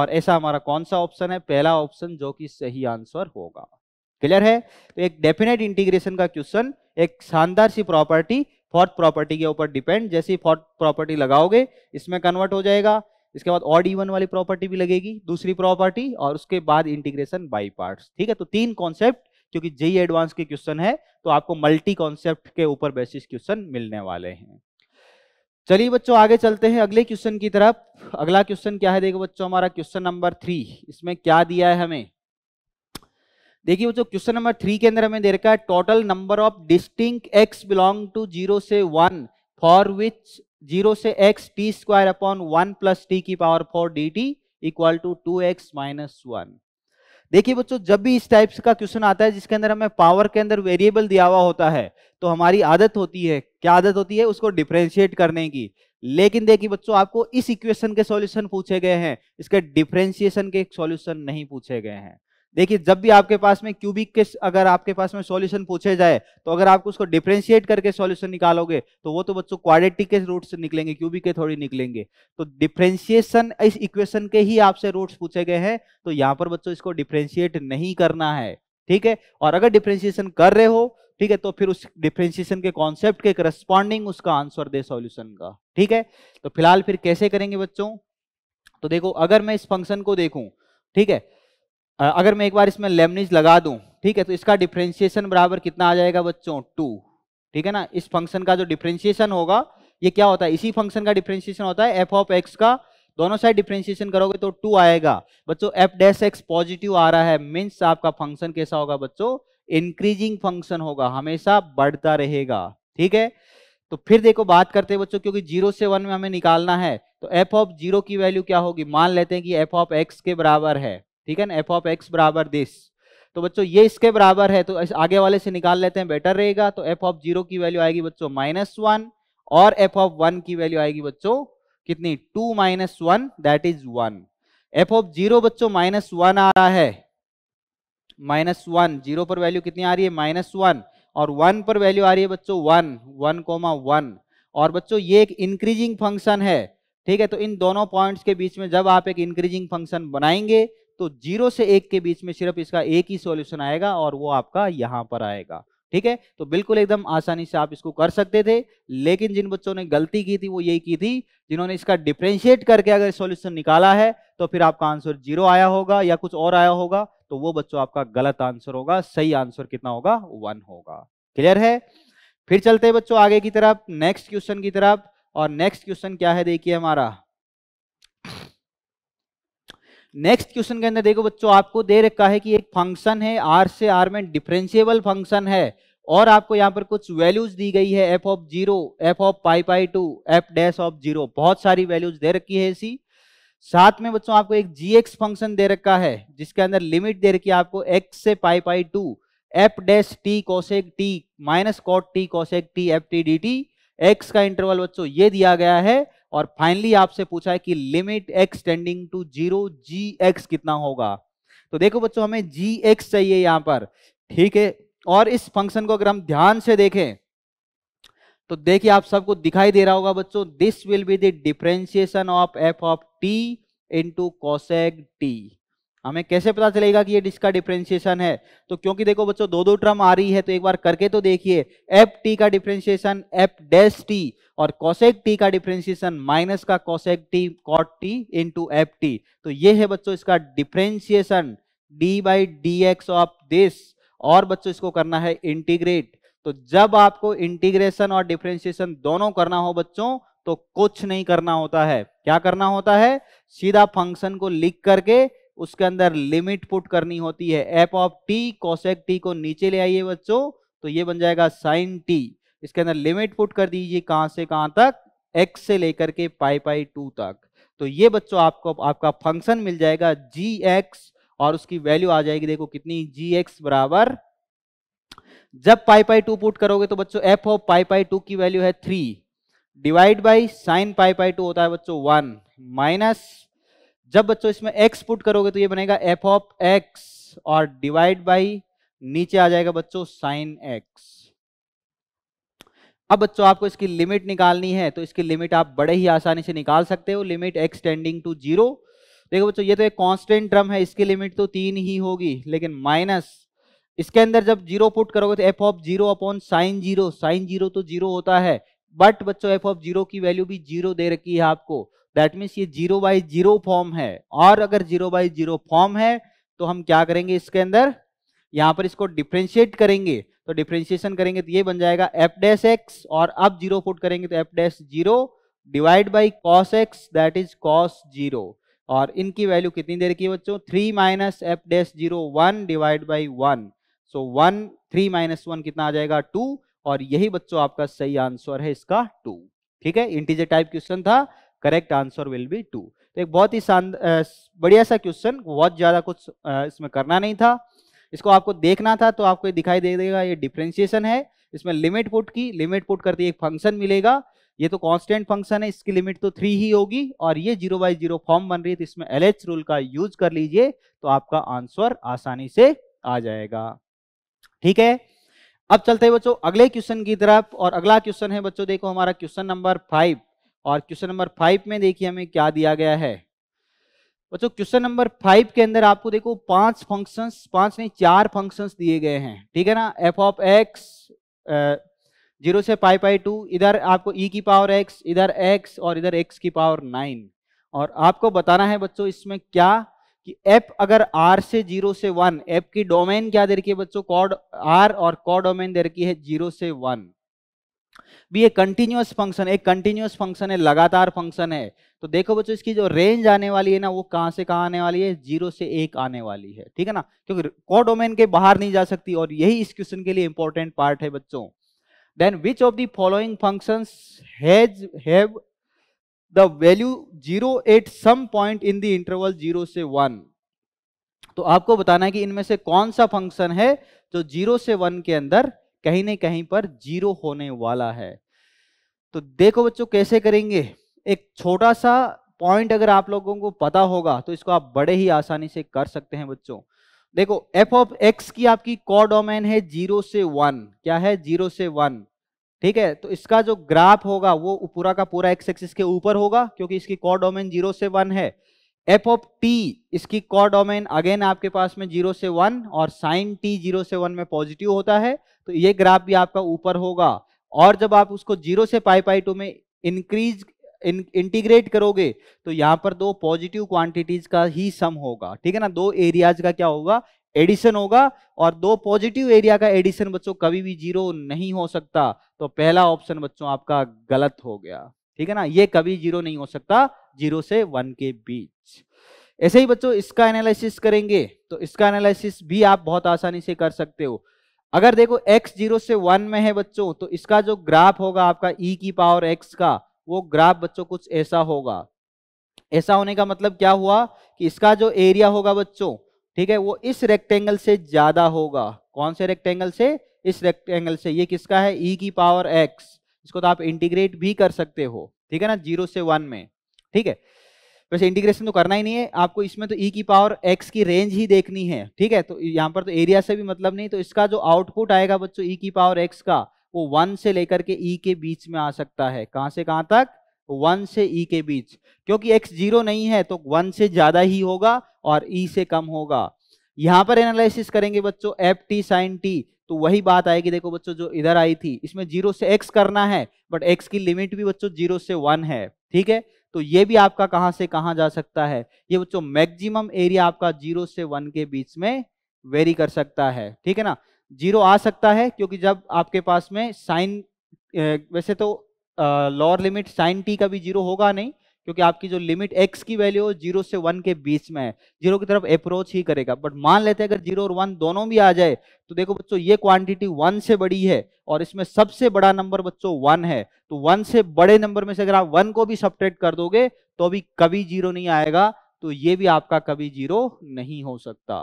[SPEAKER 1] और ऐसा हमारा कौन सा ऑप्शन है पहला ऑप्शन जो कि सही आंसर होगा क्लियर है तो एक डेफिनेट इंटीग्रेशन का क्वेश्चन एक शानदार सी प्रॉपर्टी फोर्थ प्रॉपर्टी के ऊपर डिपेंड जैसी फोर्थ प्रॉपर्टी लगाओगे इसमें कन्वर्ट हो जाएगा इसके बाद ऑड इवन वाली प्रॉपर्टी भी लगेगी दूसरी प्रॉपर्टी और उसके बाद इंटीग्रेशन बाई पार्ट्स ठीक है तो तीन कॉन्सेप्ट क्योंकि जेई एडवांस e के क्वेश्चन है तो आपको मल्टी कॉन्सेप्ट के ऊपर बेसिस क्वेश्चन मिलने वाले हैं चलिए बच्चों आगे चलते हैं अगले क्वेश्चन की तरफ अगला क्वेश्चन क्या है देखो बच्चों हमारा क्वेश्चन नंबर थ्री इसमें क्या दिया है हमें देखिए बच्चों क्वेश्चन नंबर थ्री के अंदर हमें दे रखा है total number of distinct x belong to zero से वन फॉर विच जीरो से x t square upon one plus t की power four d t equal to two x minus one देखिए बच्चों जब भी इस टाइप का क्वेश्चन आता है जिसके अंदर हमें पावर के अंदर वेरिएबल दिया हुआ होता है तो हमारी आदत होती है क्या आदत होती है उसको डिफ्रेंशिएट करने की लेकिन देखिए बच्चों आपको इस इक्वेशन के सॉल्यूशन पूछे गए हैं इसके डिफ्रेंशिएशन के सॉल्यूशन नहीं पूछे गए हैं देखिए जब भी आपके पास में क्यूबिक के अगर आपके पास में सॉल्यूशन पूछे जाए तो अगर आपको उसको डिफ्रेंशिएट करके सॉल्यूशन निकालोगे तो वो तो बच्चों क्वाड्रेटिक के रूट से निकलेंगे क्यूबिक के थोड़ी निकलेंगे तो डिफ्रेंशिएशन इस इक्वेशन के ही आपसे रूट्स पूछे गए हैं तो यहाँ पर बच्चों इसको डिफ्रेंशिएट नहीं करना है ठीक है और अगर डिफ्रेंशिएशन कर रहे हो ठीक है तो फिर उस डिफ्रेंशिएशन के कॉन्सेप्ट के करस्पॉन्डिंग उसका आंसर दे सॉल्यूशन का ठीक है तो फिलहाल फिर कैसे करेंगे बच्चों तो देखो अगर मैं इस फंक्शन को देखूं ठीक है अगर मैं एक बार इसमें लेमनिज लगा दूं ठीक है तो इसका डिफ्रेंशिएशन बराबर कितना आ जाएगा बच्चों टू ठीक है ना इस फंक्शन का जो डिफ्रेंशिएशन होगा ये क्या होता है इसी फंक्शन का डिफ्रेंशिएशन होता है एफ ऑफ एक्स का दोनों साइड डिफ्रेंशिएशन करोगे तो टू आएगा बच्चों एफ डैश एक्स पॉजिटिव आ रहा है मीन्स आपका फंक्शन कैसा होगा बच्चों इंक्रीजिंग फंक्शन होगा हमेशा बढ़ता रहेगा ठीक है तो फिर देखो बात करते हैं बच्चों क्योंकि जीरो से वन में हमें निकालना है तो एफ ऑफ जीरो की वैल्यू क्या होगी मान लेते हैं कि एफ ऑफ एक्स के बराबर है ठीक है ना एफ ऑफ एक्स बराबर दिस तो बच्चों ये इसके बराबर है तो आगे वाले से निकाल लेते हैं बेटर रहेगा तो एफ ऑफ जीरो की वैल्यू आएगी बच्चों माइनस वन और एफ ऑफ वन की वैल्यू आएगी बच्चों कितनी two minus one that is one f of zero बच्चों माइनस वन आ रहा है माइनस वन जीरो पर वैल्यू कितनी आ रही है माइनस वन और वन पर वैल्यू आ रही है बच्चों वन वन कोमा वन और बच्चों ये एक इंक्रीजिंग फंक्शन है ठीक है तो इन दोनों पॉइंट्स के बीच में जब आप एक इंक्रीजिंग फंक्शन बनाएंगे तो जीरो से एक के बीच में सिर्फ इसका एक ही सॉल्यूशन आएगा और वो आपका यहाँ पर आएगा ठीक है तो बिल्कुल एकदम आसानी से आप इसको कर सकते थे लेकिन जिन बच्चों ने गलती की थी वो यही की थी जिन्होंने इसका डिफ्रेंशिएट करके अगर सॉल्यूशन निकाला है तो फिर आपका आंसर जीरो आया होगा या कुछ और आया होगा तो वो बच्चों आपका गलत आंसर होगा सही आंसर कितना होगा वन होगा क्लियर है फिर चलते हैं बच्चों आगे की तरफ नेक्स्ट क्वेश्चन की तरफ और नेक्स्ट क्वेश्चन क्या है देखिए हमारा नेक्स्ट क्वेश्चन के अंदर देखो बच्चों आपको दे रखा है कि एक फंक्शन है आर से आर में डिफ्रेंशियबल फंक्शन है और आपको यहाँ पर कुछ वैल्यूज दी गई है f of zero f of pi pi two f dash of zero बहुत सारी वैल्यूज दे रखी है इसी साथ में बच्चों आपको एक जी एक्स फंक्शन दे रखा है जिसके अंदर लिमिट दे रखी है आपको एक्स से पाई पाई two f dash t cosec t minus cot t cosec t f t d t x का इंटरवल बच्चों ये दिया गया है और फाइनली आपसे पूछा है कि limit x tending to zero g x कितना होगा तो देखो बच्चों हमें जी एक्स चाहिए यहां पर ठीक है और इस फंक्शन को अगर हम ध्यान से देखें तो देखिए आप सबको दिखाई दे रहा होगा बच्चों this will be the differentiation of f of t into cosec t हमें कैसे पता चलेगा कि ये का डिफ्रेंशिएशन है तो क्योंकि देखो बच्चों दो दो टर्म आ रही है तो एक बार करके तो देखिए एफ टी का डिफ्रेंशिएशन एफ डैश टी और कॉसेक टी का डिफ्रेंशिएशन माइनस का cosec t cot t into f t तो ये है बच्चों इसका differentiation d by d x of this और बच्चों इसको करना है इंटीग्रेट तो जब आपको इंटीग्रेशन और डिफ्रेंशिएशन दोनों करना हो बच्चों तो कुछ नहीं करना होता है क्या करना होता है सीधा फंक्शन को लिख करके उसके अंदर लिमिट पुट करनी होती है f of t cosec t को नीचे ले आइए बच्चों तो ये बन जाएगा साइन टी इसके अंदर लिमिट पुट कर दीजिए कहां से कहां तक एक्स से लेकर के पाई पाई टू तक तो ये बच्चों आपको आपका फंक्शन मिल जाएगा जी एक्स और उसकी वैल्यू आ जाएगी देखो कितनी जी एक्स बराबर जब पाई पाई टू पुट करोगे तो बच्चों f of pi pi two की वैल्यू है three divide by sine pi pi two होता है बच्चों वन माइनस जब बच्चों इसमें एक्स पुट करोगे तो ये बनेगा एफ ऑफ एक्स और डिवाइड बाई नीचे आ जाएगा बच्चों साइन x अब बच्चों आपको इसकी लिमिट निकालनी है तो इसकी लिमिट आप बड़े ही आसानी से निकाल सकते हो limit x tending to zero देखो बच्चों ये तो एक कांस्टेंट टर्म है इसकी लिमिट तो तीन ही होगी लेकिन माइनस इसके अंदर जब जीरो पुट करोगे तो f of zero upon sine zero sine zero तो जीरो होता है बट बच्चों एफ ऑफ जीरो की वैल्यू भी जीरो दे रखी है आपको दैट मीन्स ये जीरो बाई जीरो फॉर्म है और अगर जीरो बाई जीरो फॉर्म है तो हम क्या करेंगे इसके अंदर यहाँ पर इसको डिफ्रेंशिएट करेंगे तो डिफ्रेंशिएशन करेंगे तो ये बन जाएगा एफ डैश एक्स और अब जीरो फुट करेंगे तो f dash zero divide by cos x that is cos zero और इनकी वैल्यू कितनी देर की बच्चों three minus f dash zero one divide by one so one three minus one कितना आ जाएगा टू और यही बच्चों आपका सही आंसर है इसका टू ठीक है इंटीजर टाइप क्वेश्चन था correct answer will be two तो एक बहुत ही बढ़िया सा क्वेश्चन बहुत ज़्यादा कुछ इसमें करना नहीं था इसको आपको देखना था तो आपको दिखाई दे देगा ये डिफ्रेंशिएशन है इसमें लिमिट पुट की लिमिट पुट करते एक फंक्शन मिलेगा ये तो कांस्टेंट फंक्शन है इसकी लिमिट तो थ्री ही होगी और ये जीरो बाई जीरो फॉर्म बन रही है तो इसमें एल रूल का यूज कर लीजिए तो आपका आंसर आसानी से आ जाएगा ठीक है अब चलते हैं बच्चों अगले क्वेश्चन की तरफ और अगला क्वेश्चन है बच्चों देखो हमारा क्वेश्चन नंबर फाइव और क्वेश्चन नंबर फाइव में देखिए हमें क्या दिया गया है बच्चों क्वेश्चन नंबर फाइव के अंदर आपको देखो पांच फंक्शंस पांच नहीं चार फंक्शंस दिए गए हैं ठीक है ना एफ ऑफ एक्स जीरो से पाई पाई टू इधर आपको ई e की पावर एक्स इधर एक्स और इधर एक्स की पावर नाइन और आपको बताना है बच्चों इसमें क्या कि एफ अगर आर से जीरो से वन एफ की डोमेन क्या दे रखी है बच्चों कॉड आर और कॉ डोमेन दे रखी है जीरो से वन भी ये कंटिन्यूस फंक्शन एक कंटिन्यूस फंक्शन है लगातार फंक्शन है तो देखो बच्चों इसकी जो रेंज आने वाली है ना वो कहाँ से कहाँ आने वाली है जीरो से एक आने वाली है ठीक है ना क्योंकि को डोमेन के बाहर नहीं जा सकती और यही इस क्वेश्चन के लिए इंपॉर्टेंट पार्ट है बच्चों then which of the following function has have the value zero at some point in the interval zero से वन तो आपको बताना है कि इनमें से कौन सा फंक्शन है जो जीरो से वन के अंदर कहीं ना कहीं पर जीरो होने वाला है तो देखो बच्चों कैसे करेंगे एक छोटा सा पॉइंट अगर आप लोगों को पता होगा तो इसको आप बड़े ही आसानी से कर सकते हैं बच्चों देखो एफ ऑफ एक्स की आपकी कॉडोमेन है जीरो से वन क्या है जीरो से वन ठीक है तो इसका जो ग्राफ होगा वो पूरा का पूरा एक्स एक्सिस के ऊपर होगा क्योंकि इसकी कॉडोमेन जीरो से वन है एफ ऑफ टी इसकी डोमेन अगेन आपके पास में जीरो से वन और साइन टी जीरो से वन में पॉजिटिव होता है तो ये ग्राफ भी आपका ऊपर होगा और जब आप उसको जीरो से पाई पाई टू में इंक्रीज इंटीग्रेट करोगे तो यहां पर दो पॉजिटिव क्वांटिटीज का ही सम होगा ठीक है ना दो एरियाज का क्या होगा एडिशन होगा और दो पॉजिटिव एरिया का एडिशन बच्चों कभी भी जीरो नहीं हो सकता तो पहला ऑप्शन बच्चों आपका गलत हो गया ठीक है ना ये कभी जीरो नहीं हो सकता जीरो से वन के बीच ऐसे ही बच्चों इसका एनालिसिस करेंगे तो इसका एनालिसिस भी आप बहुत आसानी से कर सकते हो अगर देखो x जीरो से वन में है बच्चों तो इसका जो ग्राफ होगा आपका e की पावर x का वो ग्राफ बच्चों कुछ ऐसा होगा ऐसा होने का मतलब क्या हुआ कि इसका जो एरिया होगा बच्चों ठीक है वो इस रेक्टेंगल से ज्यादा होगा कौन से रेक्टेंगल से इस रेक्टेंगल से ये किसका है e की पावर x इसको तो आप इंटीग्रेट भी कर सकते हो ठीक है ना जीरो से वन में ठीक है वैसे इंटीग्रेशन तो करना ही नहीं है आपको इसमें तो ई e की पावर एक्स की रेंज ही देखनी है ठीक है तो यहाँ पर तो एरिया से भी मतलब नहीं तो इसका जो आउटपुट आएगा बच्चों ई e की पावर एक्स का वो वन से लेकर के ई e के बीच में आ सकता है कहाँ से कहाँ तक वन से ई e के बीच क्योंकि एक्स जीरो नहीं है तो वन से ज्यादा ही होगा और ई e से कम होगा यहाँ पर एनालिसिस करेंगे बच्चों एफ टी साइन टी तो वही बात आएगी देखो बच्चों जो इधर आई थी इसमें जीरो से एक्स करना है बट एक्स की लिमिट भी बच्चों जीरो से वन है ठीक है तो ये भी आपका कहां से कहां जा सकता है ये बच्चों मैक्सिमम एरिया आपका जीरो से वन के बीच में वेरी कर सकता है ठीक है ना जीरो आ सकता है क्योंकि जब आपके पास में साइन वैसे तो लोअर लिमिट साइन टी का भी जीरो होगा नहीं क्योंकि आपकी जो लिमिट एक्स की वैल्यू जीरो से वन के बीच में है जीरो की तरफ अप्रोच ही करेगा बट मान लेते हैं अगर जीरो और वन दोनों भी आ जाए तो देखो बच्चों ये क्वांटिटी वन से बड़ी है और इसमें सबसे बड़ा नंबर बच्चों वन है तो वन से बड़े नंबर में से अगर आप वन को भी सपरेट कर दोगे तो भी कभी जीरो नहीं आएगा तो ये भी आपका कभी जीरो नहीं हो सकता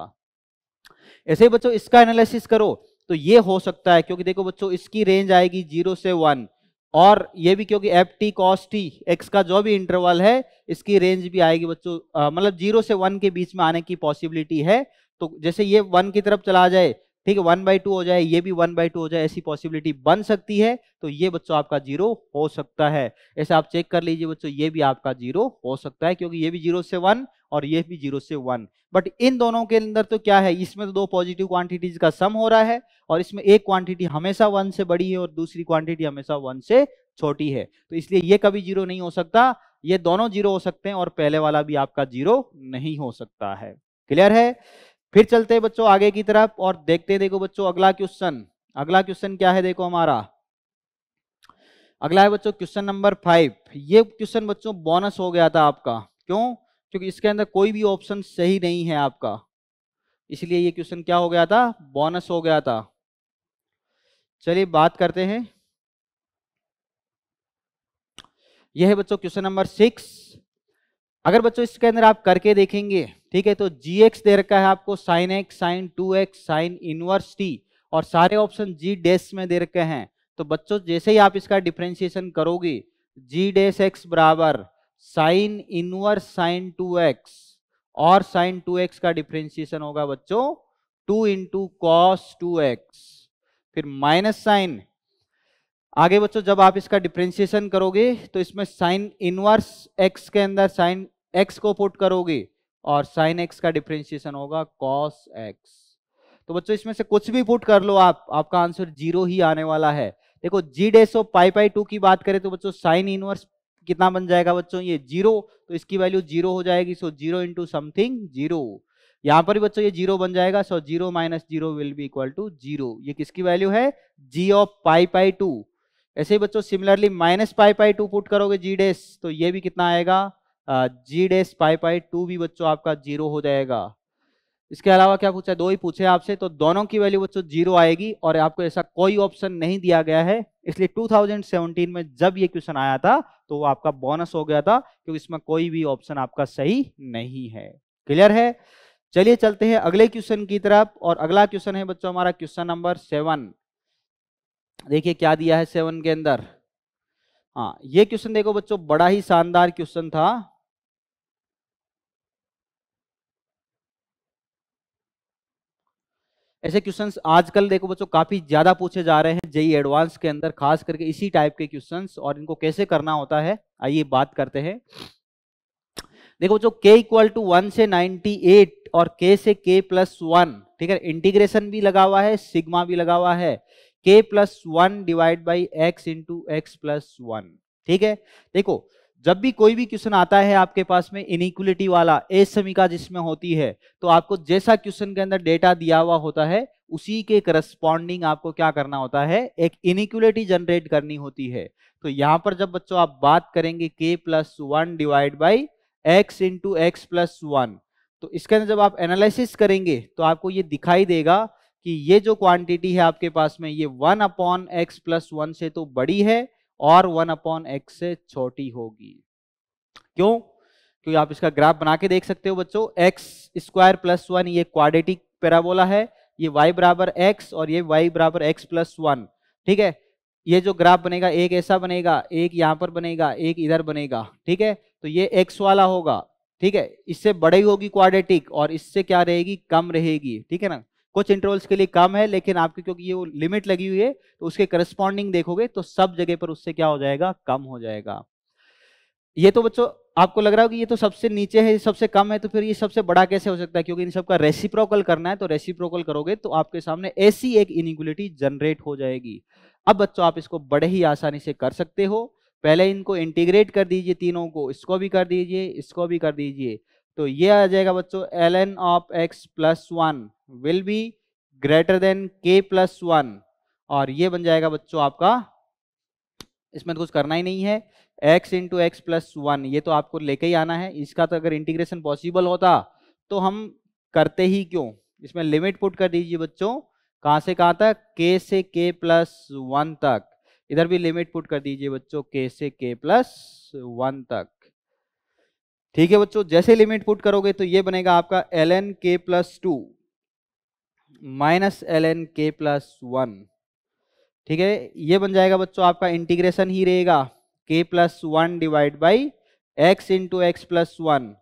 [SPEAKER 1] ऐसे ही बच्चों इसका एनालिसिस करो तो ये हो सकता है क्योंकि देखो बच्चों इसकी रेंज आएगी जीरो से वन और ये भी क्योंकि f t cos t x का जो भी इंटरवल है इसकी रेंज भी आएगी बच्चों मतलब जीरो से वन के बीच में आने की पॉसिबिलिटी है तो जैसे ये वन की तरफ चला जाए ठीक है वन बाई टू हो जाए ये भी वन बाई टू हो जाए ऐसी पॉसिबिलिटी बन सकती है तो ये बच्चों आपका जीरो हो सकता है ऐसे आप चेक कर लीजिए बच्चों ये भी आपका जीरो हो सकता है क्योंकि ये भी जीरो से वन और ये भी जीरो से वन बट इन दोनों के अंदर तो क्या है इसमें तो दो पॉजिटिव क्वांटिटीज का सम हो रहा है और इसमें एक क्वांटिटी हमेशा वन से बड़ी है और दूसरी क्वांटिटी हमेशा वन से छोटी है तो इसलिए ये कभी जीरो नहीं हो सकता ये दोनों जीरो हो सकते हैं और पहले वाला भी आपका जीरो नहीं हो सकता है क्लियर है फिर चलते हैं बच्चों आगे की तरफ और देखते हैं देखो बच्चों अगला क्वेश्चन अगला क्वेश्चन क्या है देखो हमारा अगला है बच्चों क्वेश्चन नंबर फाइव ये क्वेश्चन बच्चों बोनस हो गया था आपका क्यों क्योंकि इसके अंदर कोई भी ऑप्शन सही नहीं है आपका इसलिए ये क्वेश्चन क्या हो गया था बोनस हो गया था चलिए बात करते हैं यह है बच्चों क्वेश्चन नंबर सिक्स अगर बच्चों इसके अंदर आप करके देखेंगे ठीक है तो जी एक्स दे रखा है आपको sine x sine two x sine inverse t और सारे ऑप्शन जी डेस में दे रखे हैं तो बच्चों जैसे ही आप इसका डिफ्रेंशिएशन करोगे जी डेस एक्स बराबर sine inverse sine two x और साइन टू एक्स का डिफ्रेंसिएशन होगा बच्चों two into cos two x फिर माइनस साइन आगे बच्चों जब आप इसका डिफ्रेंसिएशन करोगे तो इसमें साइन इनवर्स एक्स के अंदर साइन एक्स को पुट करोगे और साइन एक्स का डिफ्रेंसिएशन होगा कॉस एक्स तो बच्चों इसमें से कुछ भी पुट कर लो आप आपका आंसर जीरो ही आने वाला है देखो जी डेसो पाई पाई टू की बात करें तो बच्चों साइन इनवर्स कितना बन जाएगा बच्चों ये जीरो तो इसकी वैल्यू जीरो हो जाएगी so zero into something zero यहाँ पर भी बच्चों ये जीरो बन जाएगा so zero minus zero will be equal to zero ये किसकी वैल्यू है जी ऑफ पाई पाई टू ऐसे ही बच्चों सिमिलरली माइनस पाई पाई टू पुट करोगे जी डेस तो ये भी कितना आएगा जी डेस पाई पाई टू भी बच्चों आपका जीरो हो जाएगा इसके अलावा क्या पूछा है दो ही पूछे आपसे तो दोनों की वैल्यू बच्चों जीरो आएगी और आपको ऐसा कोई ऑप्शन नहीं दिया गया है इसलिए 2017 में जब ये क्वेश्चन आया था तो वो आपका बोनस हो गया था क्योंकि इसमें कोई भी ऑप्शन आपका सही नहीं है क्लियर है चलिए चलते हैं अगले क्वेश्चन की तरफ और अगला क्वेश्चन है बच्चों हमारा क्वेश्चन नंबर सेवन देखिए क्या दिया है सेवन के अंदर हाँ ये क्वेश्चन देखो बच्चों बड़ा ही शानदार क्वेश्चन था ऐसे क्वेश्चन आजकल देखो बच्चों काफी ज्यादा पूछे जा रहे हैं जेई एडवांस के अंदर खास करके इसी टाइप के क्वेश्चन और इनको कैसे करना होता है आइए बात करते हैं देखो बच्चों के इक्वल टू वन से 98 और के से के प्लस वन ठीक है इंटीग्रेशन भी लगा हुआ है सिग्मा भी लगा हुआ है k plus one divide by x into x plus one ठीक है देखो जब भी कोई भी क्वेश्चन आता है आपके पास में इनिक्वलिटी वाला ए समीका जिसमें होती है तो आपको जैसा क्वेश्चन के अंदर डेटा दिया हुआ होता है उसी के करस्पॉन्डिंग आपको क्या करना होता है एक इनिक्वलिटी जनरेट करनी होती है तो यहां पर जब बच्चों आप बात करेंगे k plus one divide by x into x plus one तो इसके अंदर जब आप एनालिसिस करेंगे तो आपको ये दिखाई देगा कि ये जो क्वांटिटी है आपके पास में ये one upon x plus one से तो बड़ी है और वन अपॉन एक्स से छोटी होगी क्यों क्योंकि आप इसका ग्राफ बना के देख सकते हो बच्चों एक्स स्क्वायर प्लस वन ये क्वाड्रेटिक पैराबोला है ये वाई बराबर एक्स और ये वाई बराबर एक्स प्लस वन ठीक है ये जो ग्राफ बनेगा एक ऐसा बनेगा एक यहाँ पर बनेगा एक इधर बनेगा ठीक है तो ये एक्स वाला होगा ठीक है इससे बड़ी होगी क्वाड्रेटिक और इससे क्या रहेगी कम रहेगी ठीक है ना कुछ इंटरवल्स के लिए कम है लेकिन आपके क्योंकि ये लिमिट लगी हुई है तो उसके करस्पॉन्डिंग देखोगे तो सब जगह पर उससे क्या हो जाएगा कम हो जाएगा ये तो बच्चों आपको लग रहा हो कि ये तो सबसे नीचे है सबसे कम है तो फिर ये सबसे बड़ा कैसे हो सकता है क्योंकि इन सबका रेसिप्रोकल करना है तो रेसिप्रोकल करोगे तो आपके सामने ऐसी एक इनिक्वलिटी जनरेट हो जाएगी अब बच्चों आप इसको बड़े ही आसानी से कर सकते हो पहले इनको इंटीग्रेट कर दीजिए तीनों को इसको भी कर दीजिए इसको भी कर दीजिए तो ये आ जाएगा बच्चों l n of x plus one will be greater than k plus one और ये बन जाएगा बच्चों आपका इसमें तो कुछ करना ही नहीं है x into x plus one ये तो आपको लेके ही आना है इसका तो अगर इंटीग्रेशन पॉसिबल होता तो हम करते ही क्यों इसमें लिमिट पुट कर दीजिए बच्चों कहाँ से कहाँ तक k से k प्लस वन तक इधर भी लिमिट पुट कर दीजिए बच्चों k से k प्लस वन तक ठीक है बच्चों जैसे लिमिट पुट करोगे तो ये बनेगा आपका l n k plus two minus l n k plus one ठीक है ये बन जाएगा बच्चों आपका इंटीग्रेशन ही रहेगा k plus one divide by x into x plus one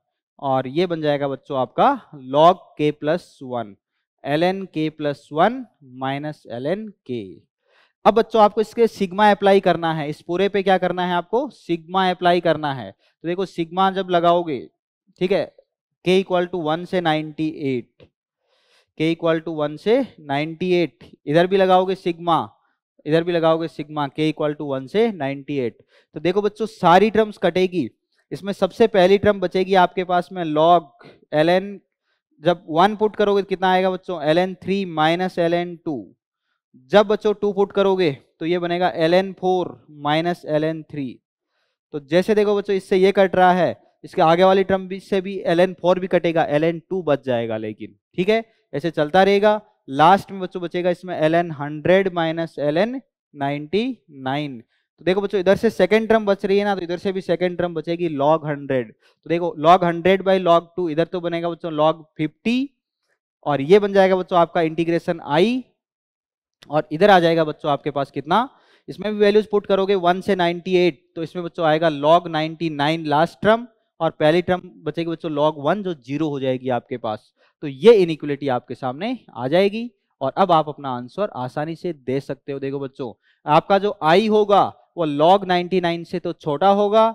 [SPEAKER 1] और ये बन जाएगा बच्चों आपका log k plus one l n k plus one minus l n k अब बच्चों आपको इसके सिग्मा अप्लाई करना है इस पूरे पे क्या करना है आपको सिग्मा अप्लाई करना है तो देखो सिग्मा जब लगाओगे ठीक है के इक्वल टू वन से ninety eight k equal to one से नाइनटी एट इधर भी लगाओगे सिग्मा इधर भी लगाओगे sigma k equal to one से नाइनटी एट तो देखो बच्चों सारी टर्म्स कटेगी इसमें सबसे पहली टर्म बचेगी आपके पास में लॉग एल एन जब वन पुट करोगे तो कितना आएगा बच्चों l n three minus l n two जब बच्चों टू पुट करोगे तो ये बनेगा l n four minus l n three तो जैसे देखो बच्चों इससे ये कट रहा है इसके आगे वाली टर्म भी से भी एल एन फोर भी कटेगा एल एन टू बच जाएगा लेकिन ठीक है ऐसे चलता रहेगा लास्ट में बच्चों बचेगा इसमें l n hundred minus l n ninety nine तो देखो बच्चों इधर से सेकंड टर्म बच रही है ना तो इधर से भी सेकंड टर्म बचेगी लॉग हंड्रेड तो देखो log hundred by log two इधर तो बनेगा बच्चों लॉग फिफ्टी और ये बन जाएगा बच्चों आपका इंटीग्रेशन आई और इधर आ जाएगा बच्चों आपके पास कितना इसमें भी वैल्यूज पुट करोगे वन से एट तो इसमें बच्चों आएगा लॉग नाइन लास्ट टर्म और पहली टर्म बचेगी बच्चों लॉग वन जो जीरो हो जाएगी आपके पास तो ये इनिक्वलिटी आपके सामने आ जाएगी और अब आप अपना आंसर आसानी से दे सकते हो देखो बच्चों आपका जो आई होगा वो लॉग नाइन से तो छोटा होगा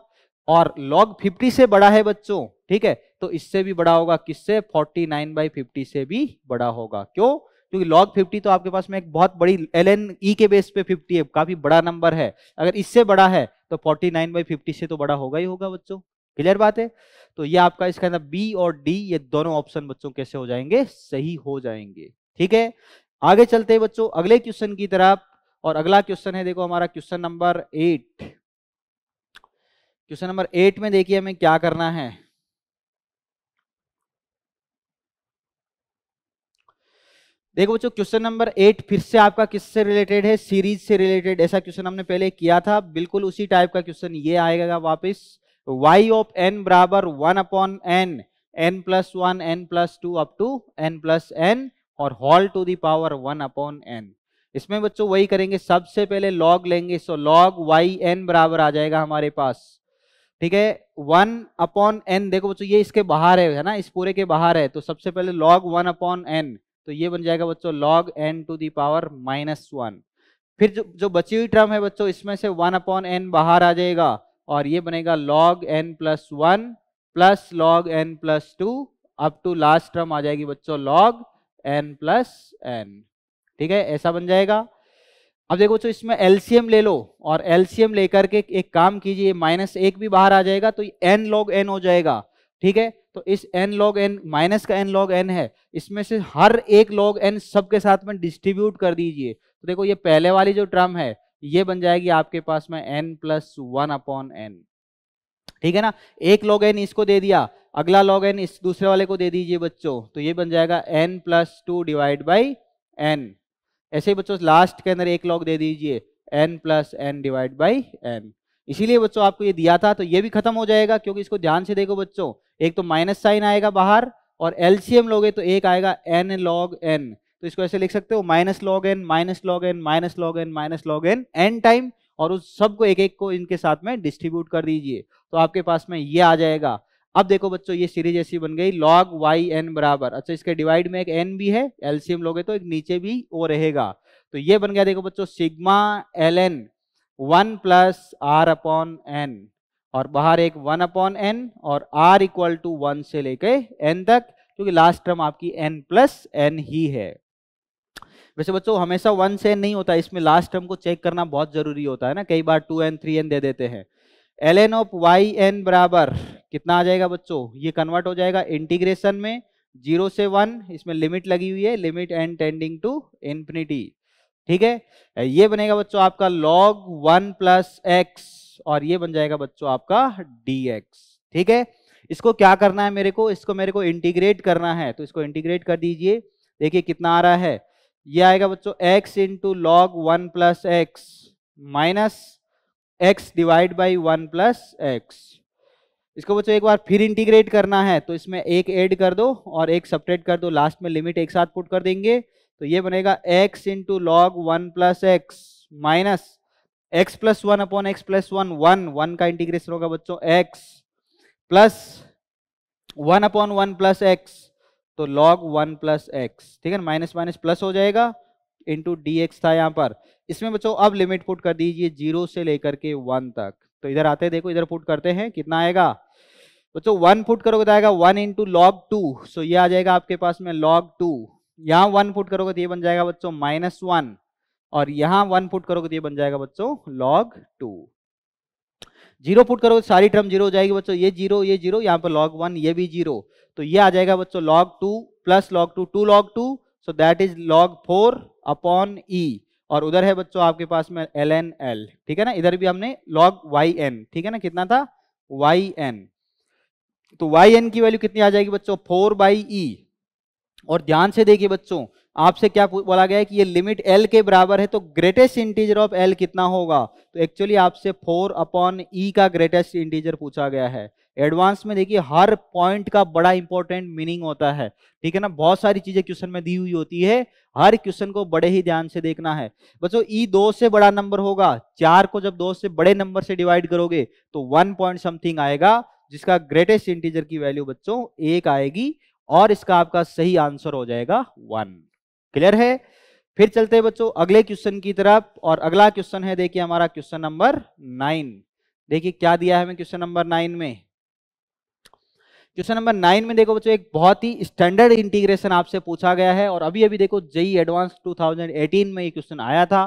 [SPEAKER 1] और लॉग फिफ्टी से बड़ा है बच्चों ठीक है तो इससे भी बड़ा होगा किससे फोर्टी नाइन बाई फिफ्टी से भी बड़ा होगा क्यों क्योंकि लॉग 50 तो आपके पास में एक बहुत बड़ी एल एन ई के बेस पे 50 है काफी बड़ा नंबर है अगर इससे बड़ा है तो 49 नाइन बाई फिफ्टी से तो बड़ा होगा ही होगा बच्चों क्लियर बात है तो ये आपका इसका अंदर बी और डी ये दोनों ऑप्शन बच्चों कैसे हो जाएंगे सही हो जाएंगे ठीक है आगे चलते हैं बच्चों अगले क्वेश्चन की तरफ और अगला क्वेश्चन है देखो हमारा question number eight question number eight में देखिए हमें क्या करना है देखो बच्चों क्वेश्चन नंबर एट फिर से आपका किससे रिलेटेड है सीरीज से रिलेटेड ऐसा क्वेश्चन हमने पहले किया था बिल्कुल उसी टाइप का क्वेश्चन ये आएगा वापस y ऑफ n बराबर one upon n n plus one n plus two up to n plus n और whole to the power one upon n इसमें बच्चों वही करेंगे सबसे पहले लॉग लेंगे सो लॉग वाई एन बराबर आ जाएगा हमारे पास ठीक है वन अपॉन एन देखो बच्चों ये इसके बाहर है ना इस पूरे के बाहर है तो सबसे पहले लॉग वन अपॉन एन तो ये बन जाएगा बच्चों log n to the power minus one फिर जो जो बची हुई टर्म है बच्चों इसमें से वन अपॉन एन बाहर आ जाएगा और ये बनेगा log n plus one plus log n plus two up to last term आ जाएगी बच्चों लॉग एन प्लस एन ठीक है ऐसा बन जाएगा अब देखो बच्चों इसमें एलसीएम ले लो और एलसीएम लेकर के एक काम कीजिए माइनस एक भी बाहर आ जाएगा तो एन लॉग एन हो जाएगा ठीक है तो इस एन लॉग एन माइनस का एन लॉग एन है इसमें से हर एक लॉग एन सबके साथ में डिस्ट्रीब्यूट कर दीजिए तो देखो ये पहले वाली जो ट्रम है ये बन जाएगी आपके पास में n plus one upon n ठीक है ना एक लॉग एन इसको दे दिया अगला लॉग एन इस दूसरे वाले को दे दीजिए बच्चों तो ये बन जाएगा n plus two divide by n ऐसे ही बच्चों लास्ट के अंदर एक लॉग दे दीजिए n plus n divide by n इसीलिए बच्चों आपको ये दिया था तो ये भी खत्म हो जाएगा क्योंकि इसको ध्यान से देखो बच्चों एक तो माइनस साइन आएगा बाहर और एलसीएम लोगे तो एक आएगा एन लॉग एन तो इसको ऐसे लिख सकते हो minus log n minus log n minus log n minus log n n time और उस सबको एक एक को इनके साथ में डिस्ट्रीब्यूट कर दीजिए तो आपके पास में ये आ जाएगा अब देखो बच्चों ये सीरीज ऐसी बन गई log y n बराबर अच्छा इसके डिवाइड में एक n भी है एलसीएम लोगे तो एक नीचे भी वो रहेगा तो ये बन गया देखो बच्चों sigma l n one plus r upon n और बाहर एक वन अपॉन एन और आर इक्वल टू वन से लेके एन तक क्योंकि लास्ट टर्म आपकी एन प्लस एन ही है वैसे बच्चों हमेशा वन से एन नहीं होता इसमें लास्ट टर्म को चेक करना बहुत जरूरी होता है ना कई बार टू एन थ्री एन दे देते हैं l n of y n बराबर कितना आ जाएगा बच्चों ये कन्वर्ट हो जाएगा इंटीग्रेशन में जीरो से वन इसमें लिमिट लगी हुई है limit n tending to infinity ठीक है ये बनेगा बच्चों आपका लॉग वन प्लस एक्स और ये बन जाएगा बच्चों आपका डी ठीक है इसको क्या करना है मेरे को इसको मेरे को इंटीग्रेट करना है तो इसको इंटीग्रेट कर दीजिए देखिए कितना आ रहा है ये आएगा बच्चों x into log one plus x minus x divide by one plus x इसको बच्चों एक बार फिर इंटीग्रेट करना है तो इसमें एक ऐड कर दो और एक सपरेट कर दो लास्ट में लिमिट एक साथ पुट कर देंगे तो ये बनेगा x into log one plus x minus x plus one upon x plus one one one का इंटीग्रेशन होगा बच्चों x plus one upon one plus x तो लॉग वन प्लस एक्स ठीक है माइनस माइनस प्लस हो जाएगा इंटू डी एक्स था यहाँ पर इसमें बच्चों अब लिमिट पुट कर दीजिए जीरो से लेकर के वन तक तो इधर आते देखो इधर पुट करते हैं कितना आएगा बच्चों वन पुट करोगे तो आएगा one into log two so ये आ जाएगा आपके पास में लॉग टू यहाँ वन पुट करोगे तो ये बन जाएगा बच्चों माइनस वन और यहां वन पुट करोगे तो ये बन जाएगा बच्चों लॉग टू जीरो पुट करोगे तो सारी टर्म जीरो हो जाएगी बच्चों ये जीरो ये जीरो यहाँ पर लॉग वन ये भी जीरो तो ये आ जाएगा बच्चों log two plus log two two log two so that is log four upon e और उधर है बच्चों आपके पास में एल एन एल ठीक है ना इधर भी हमने लॉग वाई एन ठीक है ना कितना था वाई एन तो वाई एन की वैल्यू कितनी आ जाएगी बच्चों फोर बाई ई और ध्यान से देखिए बच्चों आपसे क्या बोला गया है कि ये लिमिट एल के बराबर है तो ग्रेटेस्ट इंटीजर ऑफ एल कितना होगा तो एक्चुअली आपसे फोर अपॉन ई का ग्रेटेस्ट इंटीजर पूछा गया है एडवांस में देखिए हर पॉइंट का बड़ा इंपॉर्टेंट मीनिंग होता है ठीक है ना बहुत सारी चीजें क्वेश्चन में दी हुई होती है हर क्वेश्चन को बड़े ही ध्यान से देखना है बच्चों ई e दो से बड़ा नंबर होगा चार को जब दो से बड़े नंबर से डिवाइड करोगे तो वन पॉइंट समथिंग आएगा जिसका ग्रेटेस्ट इंटीजर की वैल्यू बच्चों एक आएगी और इसका आपका सही आंसर हो जाएगा वन क्लियर है फिर चलते हैं बच्चों अगले क्वेश्चन की तरफ और अगला क्वेश्चन है देखिए हमारा क्वेश्चन नंबर नाइन देखिए क्या दिया है हमें क्वेश्चन नंबर नाइन में क्वेश्चन नंबर नाइन में देखो बच्चों एक बहुत ही स्टैंडर्ड इंटीग्रेशन आपसे पूछा गया है और अभी अभी देखो जई एडवांस 2018 में ये क्वेश्चन आया था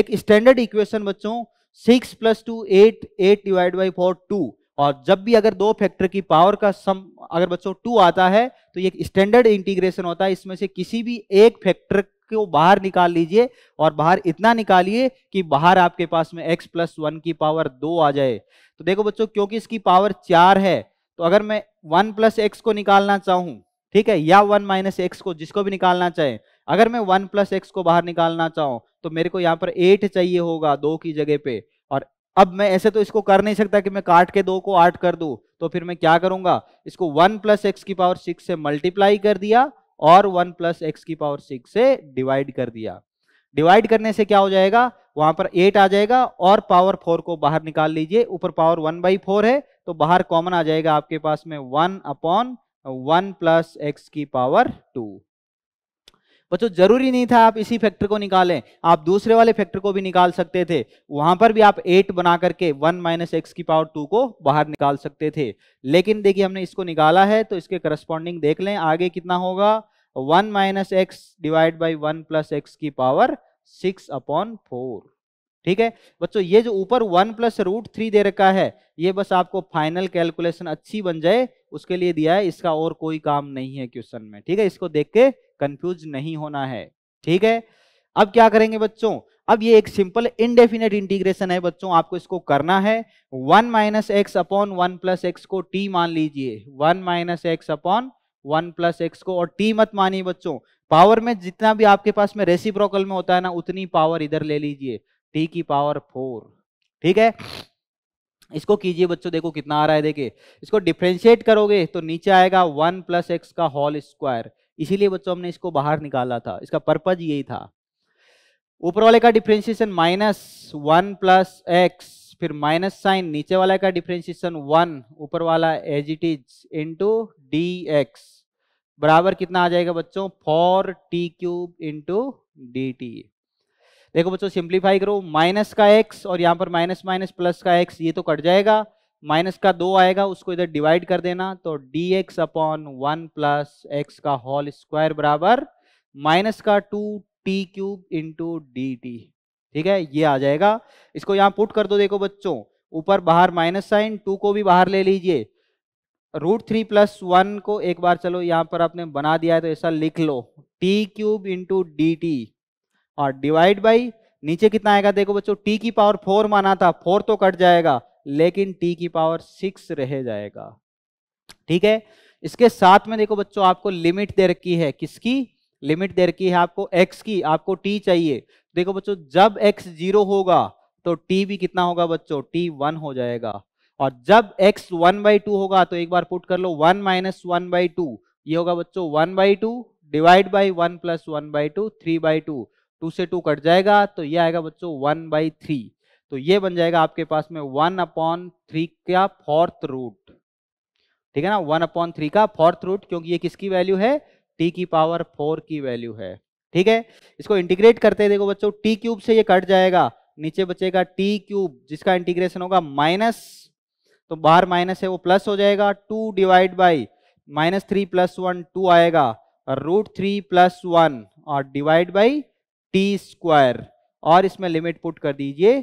[SPEAKER 1] एक स्टैंडर्ड इक्वेशन बच्चों six plus two eight eight divide by four two और जब भी अगर दो फैक्टर की पावर का सम अगर बच्चों टू आता है तो ये स्टैंडर्ड इंटीग्रेशन होता है इसमें से किसी भी एक फैक्टर को बाहर निकाल लीजिए और बाहर इतना निकालिए कि बाहर आपके पास में x प्लस वन की पावर दो आ जाए तो देखो बच्चों क्योंकि इसकी पावर चार है तो अगर मैं वन प्लस एक्स को निकालना चाहूँ ठीक है या वन माइनस एक्स को जिसको भी निकालना चाहे अगर मैं वन प्लस एक्स को बाहर निकालना चाहूँ तो मेरे को यहाँ पर एट चाहिए होगा दो की जगह पे और अब मैं ऐसे तो इसको कर नहीं सकता कि मैं काट के दो को आठ कर दू तो फिर मैं क्या करूंगा इसको वन प्लस एक्स की पावर सिक्स से मल्टीप्लाई कर दिया और वन प्लस एक्स की पावर सिक्स से डिवाइड कर दिया डिवाइड करने से क्या हो जाएगा वहां पर एट आ जाएगा और पावर फोर को बाहर निकाल लीजिए ऊपर पावर वन बाई फोर है तो बाहर कॉमन आ जाएगा आपके पास में one upon one plus x की पावर टू बच्चों तो जरूरी नहीं था आप इसी फैक्टर को निकालें आप दूसरे वाले फैक्टर को भी निकाल सकते थे वहां पर भी आप एट बना करके वन माइनस एक्स की पावर टू को बाहर निकाल सकते थे लेकिन देखिए हमने इसको निकाला है तो इसके करस्पॉन्डिंग देख लें आगे कितना होगा one minus x divide by one plus x की पावर सिक्स अपॉन फोर ठीक है बच्चों ये जो ऊपर वन प्लस रूट थ्री दे रखा है ये बस आपको फाइनल कैलकुलेशन अच्छी बन जाए उसके लिए दिया है इसका और कोई काम नहीं है क्वेश्चन में ठीक है इसको देख के कंफ्यूज नहीं होना है ठीक है अब क्या करेंगे बच्चों अब ये एक सिंपल इनडेफिनेट इंटीग्रेशन है बच्चों आपको इसको करना है one minus x upon one plus x को टी मान लीजिए one minus x upon one plus x को और टी मत मानिए बच्चों पावर में जितना भी आपके पास में रेसिप्रोकल में होता है ना उतनी पावर इधर ले लीजिए टी की पावर फोर ठीक है इसको कीजिए बच्चों देखो कितना आ रहा है देखिए इसको डिफ्रेंशिएट करोगे तो नीचे आएगा वन प्लस एक्स का होल स्क्वायर इसीलिए बच्चों हमने इसको बाहर निकाला था इसका पर्पज यही था ऊपर वाले का differentiation minus one plus x फिर माइनस साइन नीचे वाले का डिफ्रेंशिएशन वन ऊपर वाला as it is into d x बराबर कितना आ जाएगा बच्चों four t cube into d t देखो बच्चों सिंप्लीफाई करो माइनस का एक्स और यहाँ पर माइनस माइनस प्लस का एक्स ये तो कट जाएगा माइनस का दो आएगा उसको इधर डिवाइड कर देना तो d x upon one plus x का होल स्क्वायर बराबर माइनस का two t cube into d t ठीक है ये आ जाएगा इसको यहाँ पुट कर दो देखो बच्चों ऊपर बाहर माइनस साइन टू को भी बाहर ले लीजिए रूट थ्री प्लस वन को एक बार चलो यहाँ पर आपने बना दिया है तो ऐसा लिख लो t cube into d t और डिवाइड बाई नीचे कितना आएगा देखो बच्चों टी की पावर फोर माना था फोर तो कट जाएगा लेकिन टी की पावर सिक्स रह जाएगा ठीक है इसके साथ में देखो बच्चों आपको लिमिट दे रखी है किसकी लिमिट दे रखी है आपको एक्स की आपको टी चाहिए देखो बच्चों जब एक्स जीरो होगा तो टी भी कितना होगा बच्चों टी वन हो जाएगा और जब एक्स वन बाई टू होगा तो एक बार पुट कर लो one minus one by two ये होगा बच्चों one by two divide by one plus one by two three by two two से टू कट जाएगा तो ये आएगा बच्चों वन बाई थ्री तो ये बन जाएगा आपके पास में वन अपॉन थ्री का फोर्थ रूट ठीक है ना वन अपॉन थ्री का फोर्थ रूट क्योंकि ये किसकी वैल्यू है टी की पावर फोर की वैल्यू है ठीक है इसको इंटीग्रेट करते देखो बच्चों टी क्यूब से ये कट जाएगा नीचे बचेगा टी क्यूब जिसका इंटीग्रेशन होगा माइनस तो बाहर माइनस है वो प्लस हो जाएगा two divide by minus three plus one two आएगा रूट थ्री प्लस वन और डिवाइड बाई टी स्क्वायर और इसमें लिमिट पुट कर दीजिए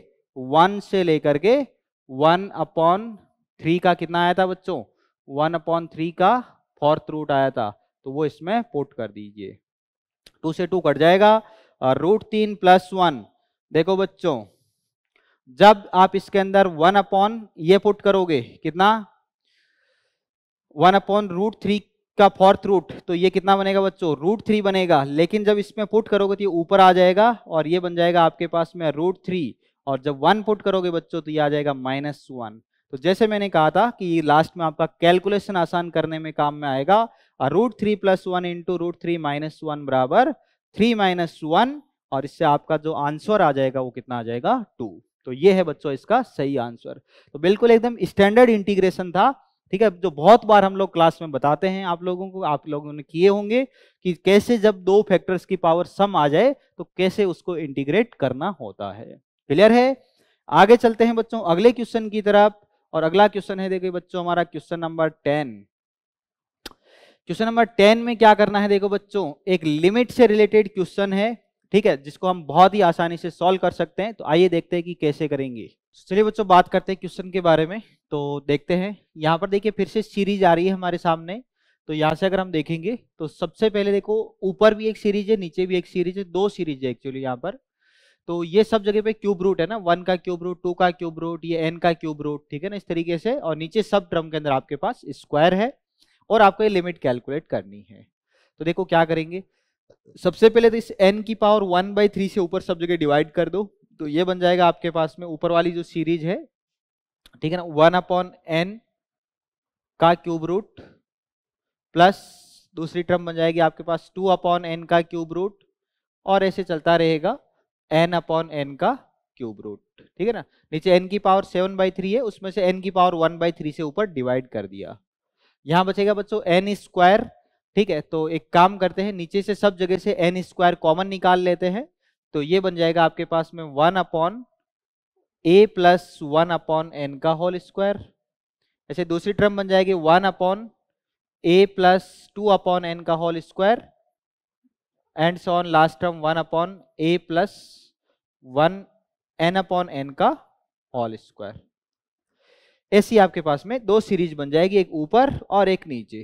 [SPEAKER 1] वन से लेकर के वन अपॉन थ्री का कितना आया था बच्चों वन अपॉन थ्री का फोर्थ रूट आया था तो वो इसमें पुट कर दीजिए टू से टू कट जाएगा और रूट तीन प्लस वन देखो बच्चों जब आप इसके अंदर वन अपॉन ये पुट करोगे कितना वन अपॉन रूट थ्री का फोर्थ रूट तो ये कितना बनेगा बच्चों रूट थ्री बनेगा लेकिन जब इसमें पुट करोगे तो ये ऊपर आ जाएगा और ये बन जाएगा आपके पास में रूट थ्री और जब वन पुट करोगे बच्चों तो ये आ जाएगा माइनस वन तो जैसे मैंने कहा था कि लास्ट में आपका कैलकुलेशन आसान करने में काम में आएगा और root three plus one into root three minus one बराबर थ्री माइनस वन और इससे आपका जो आंसर आ जाएगा वो कितना आ जाएगा टू तो ये है बच्चों इसका सही आंसर तो बिल्कुल एकदम स्टैंडर्ड इंटीग्रेशन था ठीक है जो बहुत बार हम लोग क्लास में बताते हैं आप लोगों को आप लोगों ने किए होंगे कि कैसे जब दो फैक्टर्स की पावर सम आ जाए तो कैसे उसको इंटीग्रेट करना होता है क्लियर है आगे चलते हैं बच्चों अगले क्वेश्चन की तरफ और अगला क्वेश्चन है देखिए बच्चों हमारा question number ten question number ten में क्या करना है देखो बच्चों एक लिमिट से रिलेटेड क्वेश्चन है ठीक है जिसको हम बहुत ही आसानी से सॉल्व कर सकते हैं तो आइए देखते हैं कि कैसे करेंगे चलिए बच्चों बात करते हैं क्वेश्चन के बारे में तो देखते हैं यहाँ पर देखिए फिर से सीरीज आ रही है हमारे सामने तो यहाँ से अगर हम देखेंगे तो सबसे पहले देखो ऊपर भी एक सीरीज है नीचे भी एक सीरीज है दो सीरीज है एक्चुअली यहाँ पर तो ये सब जगह पे क्यूब रूट है ना वन का क्यूब रूट टू का क्यूब रूट ये एन का क्यूब रूट ठीक है ना इस तरीके से और नीचे सब ट्रम के अंदर आपके पास स्क्वायर है और आपको ये लिमिट कैलकुलेट करनी है तो देखो क्या करेंगे सबसे पहले तो इस एन की पावर वन बाई थ्री से ऊपर सब जगह डिवाइड कर दो तो ये बन जाएगा आपके पास में ऊपर वाली जो सीरीज है ठीक है ना वन अपॉन एन का क्यूब रूट प्लस दूसरी ट्रम बन जाएगी आपके पास टू अपॉन एन का क्यूब रूट और ऐसे चलता रहेगा एन अपॉन एन का क्यूब रूट ठीक है ना नीचे एन की पावर सेवन बाई थ्री है उसमें से एन की पावर वन बाई थ्री से ऊपर डिवाइड कर दिया यहाँ बचेगा बच्चों एन स्क्वायर ठीक है तो एक काम करते हैं नीचे से सब जगह से एन स्क्वायर कॉमन निकाल लेते हैं तो ये बन जाएगा आपके पास में one upon a plus one upon n का होल स्क्वायर ऐसे दूसरी टर्म बन जाएगी one upon a plus two upon n का whole square and so on last term one upon a plus one n upon n का ऑल स्क्वायर ऐसी आपके पास में दो सीरीज बन जाएगी एक ऊपर और एक नीचे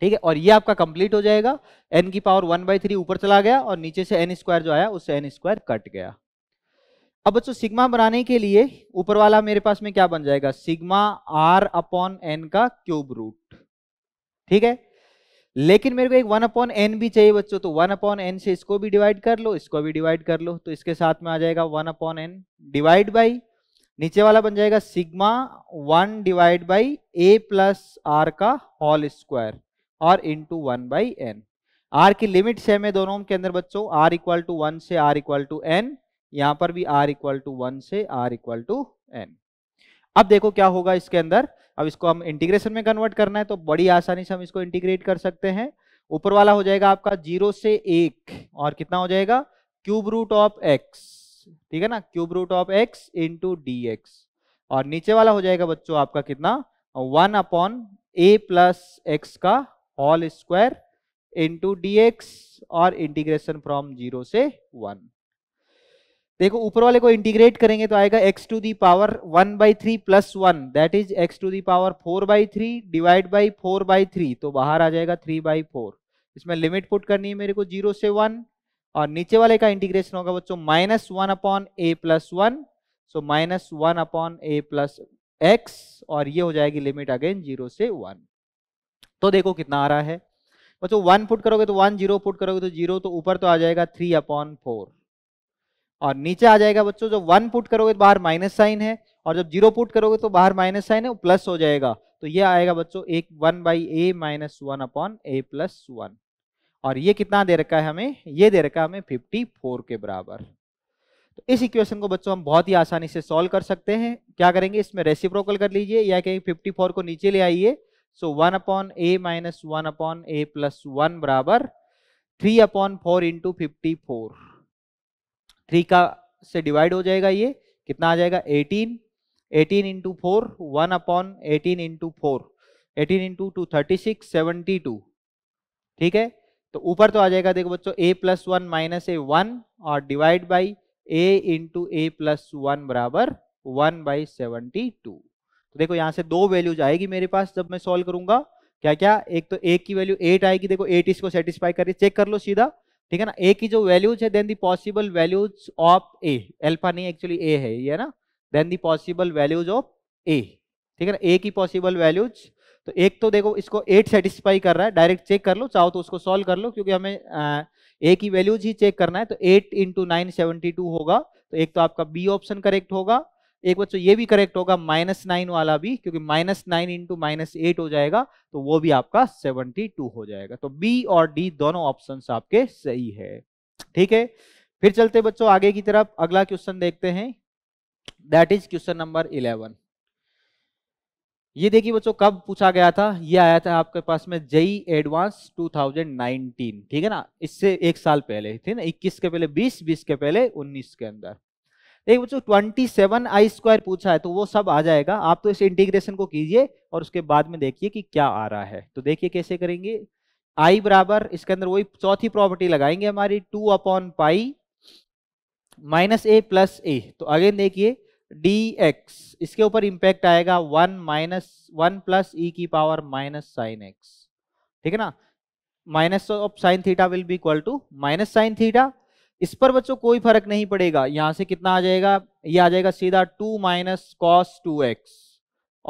[SPEAKER 1] ठीक है और ये आपका कंप्लीट हो जाएगा एन की पावर वन बाई थ्री ऊपर चला गया और नीचे से एन स्क्वायर जो आया उससे एन स्क्वायर कट गया अब बच्चों सिग्मा बनाने के लिए ऊपर वाला मेरे पास में क्या बन जाएगा सिग्मा आर अपॉन एन का क्यूब रूट ठीक है लेकिन मेरे को एक वन अपॉन एन भी चाहिए बच्चों तो वन अपॉन एन से इसको भी डिवाइड कर लो इसको भी डिवाइड कर लो तो इसके साथ में आ जाएगा one upon n divide by नीचे वाला बन जाएगा sigma one divide by a plus r का होल स्क्वायर और to one by n r की लिमिट सेम है दोनों के अंदर बच्चों आर इक्वल टू वन से आर इक्वल टू एन यहां पर भी आर इक्वल टू वन से आर इक्वल टू एन अब देखो क्या होगा इसके अंदर अब इसको हम इंटीग्रेशन में कन्वर्ट करना है तो बड़ी आसानी से हम इसको इंटीग्रेट कर सकते हैं ऊपर वाला हो जाएगा आपका जीरो से एक और कितना हो जाएगा क्यूब रूट ऑफ एक्स ठीक है ना cube root of x into d x और नीचे वाला हो जाएगा बच्चों आपका कितना one upon a plus x का whole square into d x और इंटीग्रेशन फ्रॉम जीरो से वन देखो ऊपर वाले को इंटीग्रेट करेंगे तो आएगा x to the power one by three plus one that is x to the power four by three divide by four by three तो बाहर आ जाएगा थ्री बाई फोर इसमें लिमिट पुट करनी है मेरे को जीरो से वन और नीचे वाले का इंटीग्रेशन होगा बच्चों minus one upon a plus one so minus one upon a plus x और ये हो जाएगी लिमिट अगेन जीरो से वन तो देखो कितना आ रहा है बच्चों वन पुट करोगे तो वन जीरो पुट करोगे तो जीरो तो ऊपर तो आ जाएगा थ्री अपॉन फोर और नीचे आ जाएगा बच्चों जब वन पुट करोगे तो बाहर माइनस साइन है और जब जीरो पुट करोगे तो बाहर माइनस साइन है वो प्लस हो जाएगा तो ये आएगा बच्चों एक one by a minus one upon a plus one और ये कितना दे रखा है हमें ये दे रखा है हमें फिफ्टी फोर के बराबर तो इस इक्वेशन को बच्चों हम बहुत ही आसानी से सॉल्व कर सकते हैं क्या करेंगे इसमें रेसिप्रोकल कर लीजिए या कहीं फोर को नीचे ले आइए so one upon a minus one upon a plus one बराबर three upon four into fifty four three का से डिवाइड हो जाएगा ये कितना आ जाएगा eighteen eighteen into four one upon eighteen into four eighteen into two thirty six seventy two ठीक है तो ऊपर तो आ जाएगा देखो बच्चों a plus one minus a one और divide by a into a plus one बराबर वन बाई सेवनटी टू तो देखो यहाँ से दो वैल्यूज आएगी मेरे पास जब मैं सॉल्व करूंगा क्या क्या एक तो एक की वैल्यू एट आएगी देखो एट इसको सेटिस्फाई करिए चेक कर लो सीधा ठीक है ना ए की जो वैल्यूज है then the possible values of a alpha नहीं एक्चुअली ए है ये ना then the possible values of a ठीक है ना ए की पॉसिबल वैल्यूज तो एक तो देखो इसको एट सेटिस्फाई कर रहा है डायरेक्ट चेक कर लो चाहो तो उसको सॉल्व कर लो क्योंकि हमें ए की वैल्यूज ही चेक करना है तो eight into nine seventy two होगा तो एक तो आपका बी ऑप्शन करेक्ट होगा एक बच्चों तो ये भी करेक्ट होगा माइनस नाइन वाला भी क्योंकि minus nine into minus eight हो जाएगा तो वो भी आपका सेवनटी टू हो जाएगा तो बी और डी दोनों ऑप्शन आपके सही है ठीक है फिर चलते बच्चों आगे की तरफ अगला क्वेश्चन देखते हैं that is question number eleven ये देखिए बच्चों कब पूछा गया था ये आया था आपके पास में जई एडवांस 2019 ठीक है ना इससे एक साल पहले थे ना 21 के पहले 20 20 के पहले 19 के अंदर देखिए बच्चों ट्वेंटी सेवन आई स्क्वायर पूछा है तो वो सब आ जाएगा आप तो इस इंटीग्रेशन को कीजिए और उसके बाद में देखिए कि क्या आ रहा है तो देखिए कैसे करेंगे आई बराबर इसके अंदर वही चौथी प्रॉपर्टी लगाएंगे हमारी two upon pi minus a plus a तो अगेन देखिए डी एक्स इसके ऊपर इंपैक्ट आएगा one minus one plus e की पावर माइनस साइन एक्स ठीक है ना minus of sine theta will be equal to minus sine theta इस पर बच्चों कोई फर्क नहीं पड़ेगा यहां से कितना आ जाएगा ये आ जाएगा सीधा two minus cos two x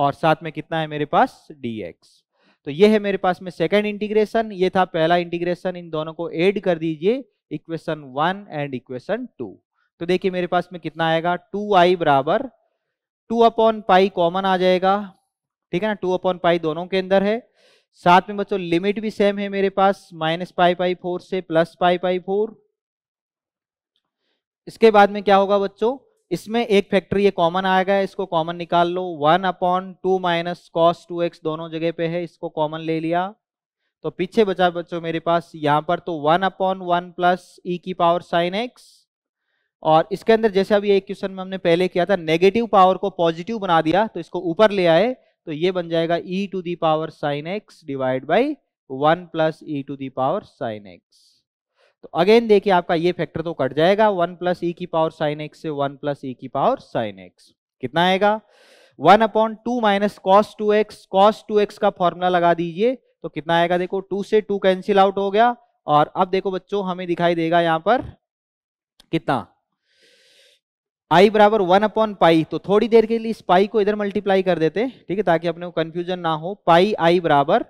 [SPEAKER 1] और साथ में कितना है मेरे पास डी एक्स तो ये है मेरे पास में सेकेंड इंटीग्रेशन ये था पहला इंटीग्रेशन इन दोनों को एड कर दीजिए equation one and equation two तो देखिए मेरे पास में कितना आएगा टू आई बराबर टू अपॉन पाई कॉमन आ जाएगा ठीक है ना टू अपॉन पाई दोनों के अंदर है साथ में बच्चों लिमिट भी सेम है मेरे पास माइनस पाई पाई फोर से प्लस पाई पाई फोर इसके बाद में क्या होगा बच्चों इसमें एक फैक्टर ये कॉमन आएगा इसको कॉमन निकाल लो one upon two minus cos two x दोनों जगह पे है इसको कॉमन ले लिया तो पीछे बचा बच्चों मेरे पास यहाँ पर तो one upon one plus e की पावर साइन एक्स और इसके अंदर जैसे अभी एक क्वेश्चन में हमने पहले किया था नेगेटिव पावर को पॉजिटिव बना दिया तो इसको ऊपर ले आए तो ये बन जाएगा e to the power sine x divide by one plus e to the power sine x तो अगेन देखिए आपका ये फैक्टर तो कट जाएगा वन प्लस ई e की पावर साइन एक्स से वन प्लस ई e की पावर साइन एक्स कितना आएगा one upon two minus cos two x cos two x का फॉर्मूला लगा दीजिए तो कितना आएगा देखो टू से टू कैंसिल आउट हो गया और अब देखो बच्चों हमें दिखाई देगा यहां पर कितना आई बराबर वन अपॉन पाई तो थोड़ी देर के लिए इस पाई को इधर मल्टीप्लाई कर देते ठीक है ताकि अपने को कंफ्यूजन ना हो पाई आई बराबर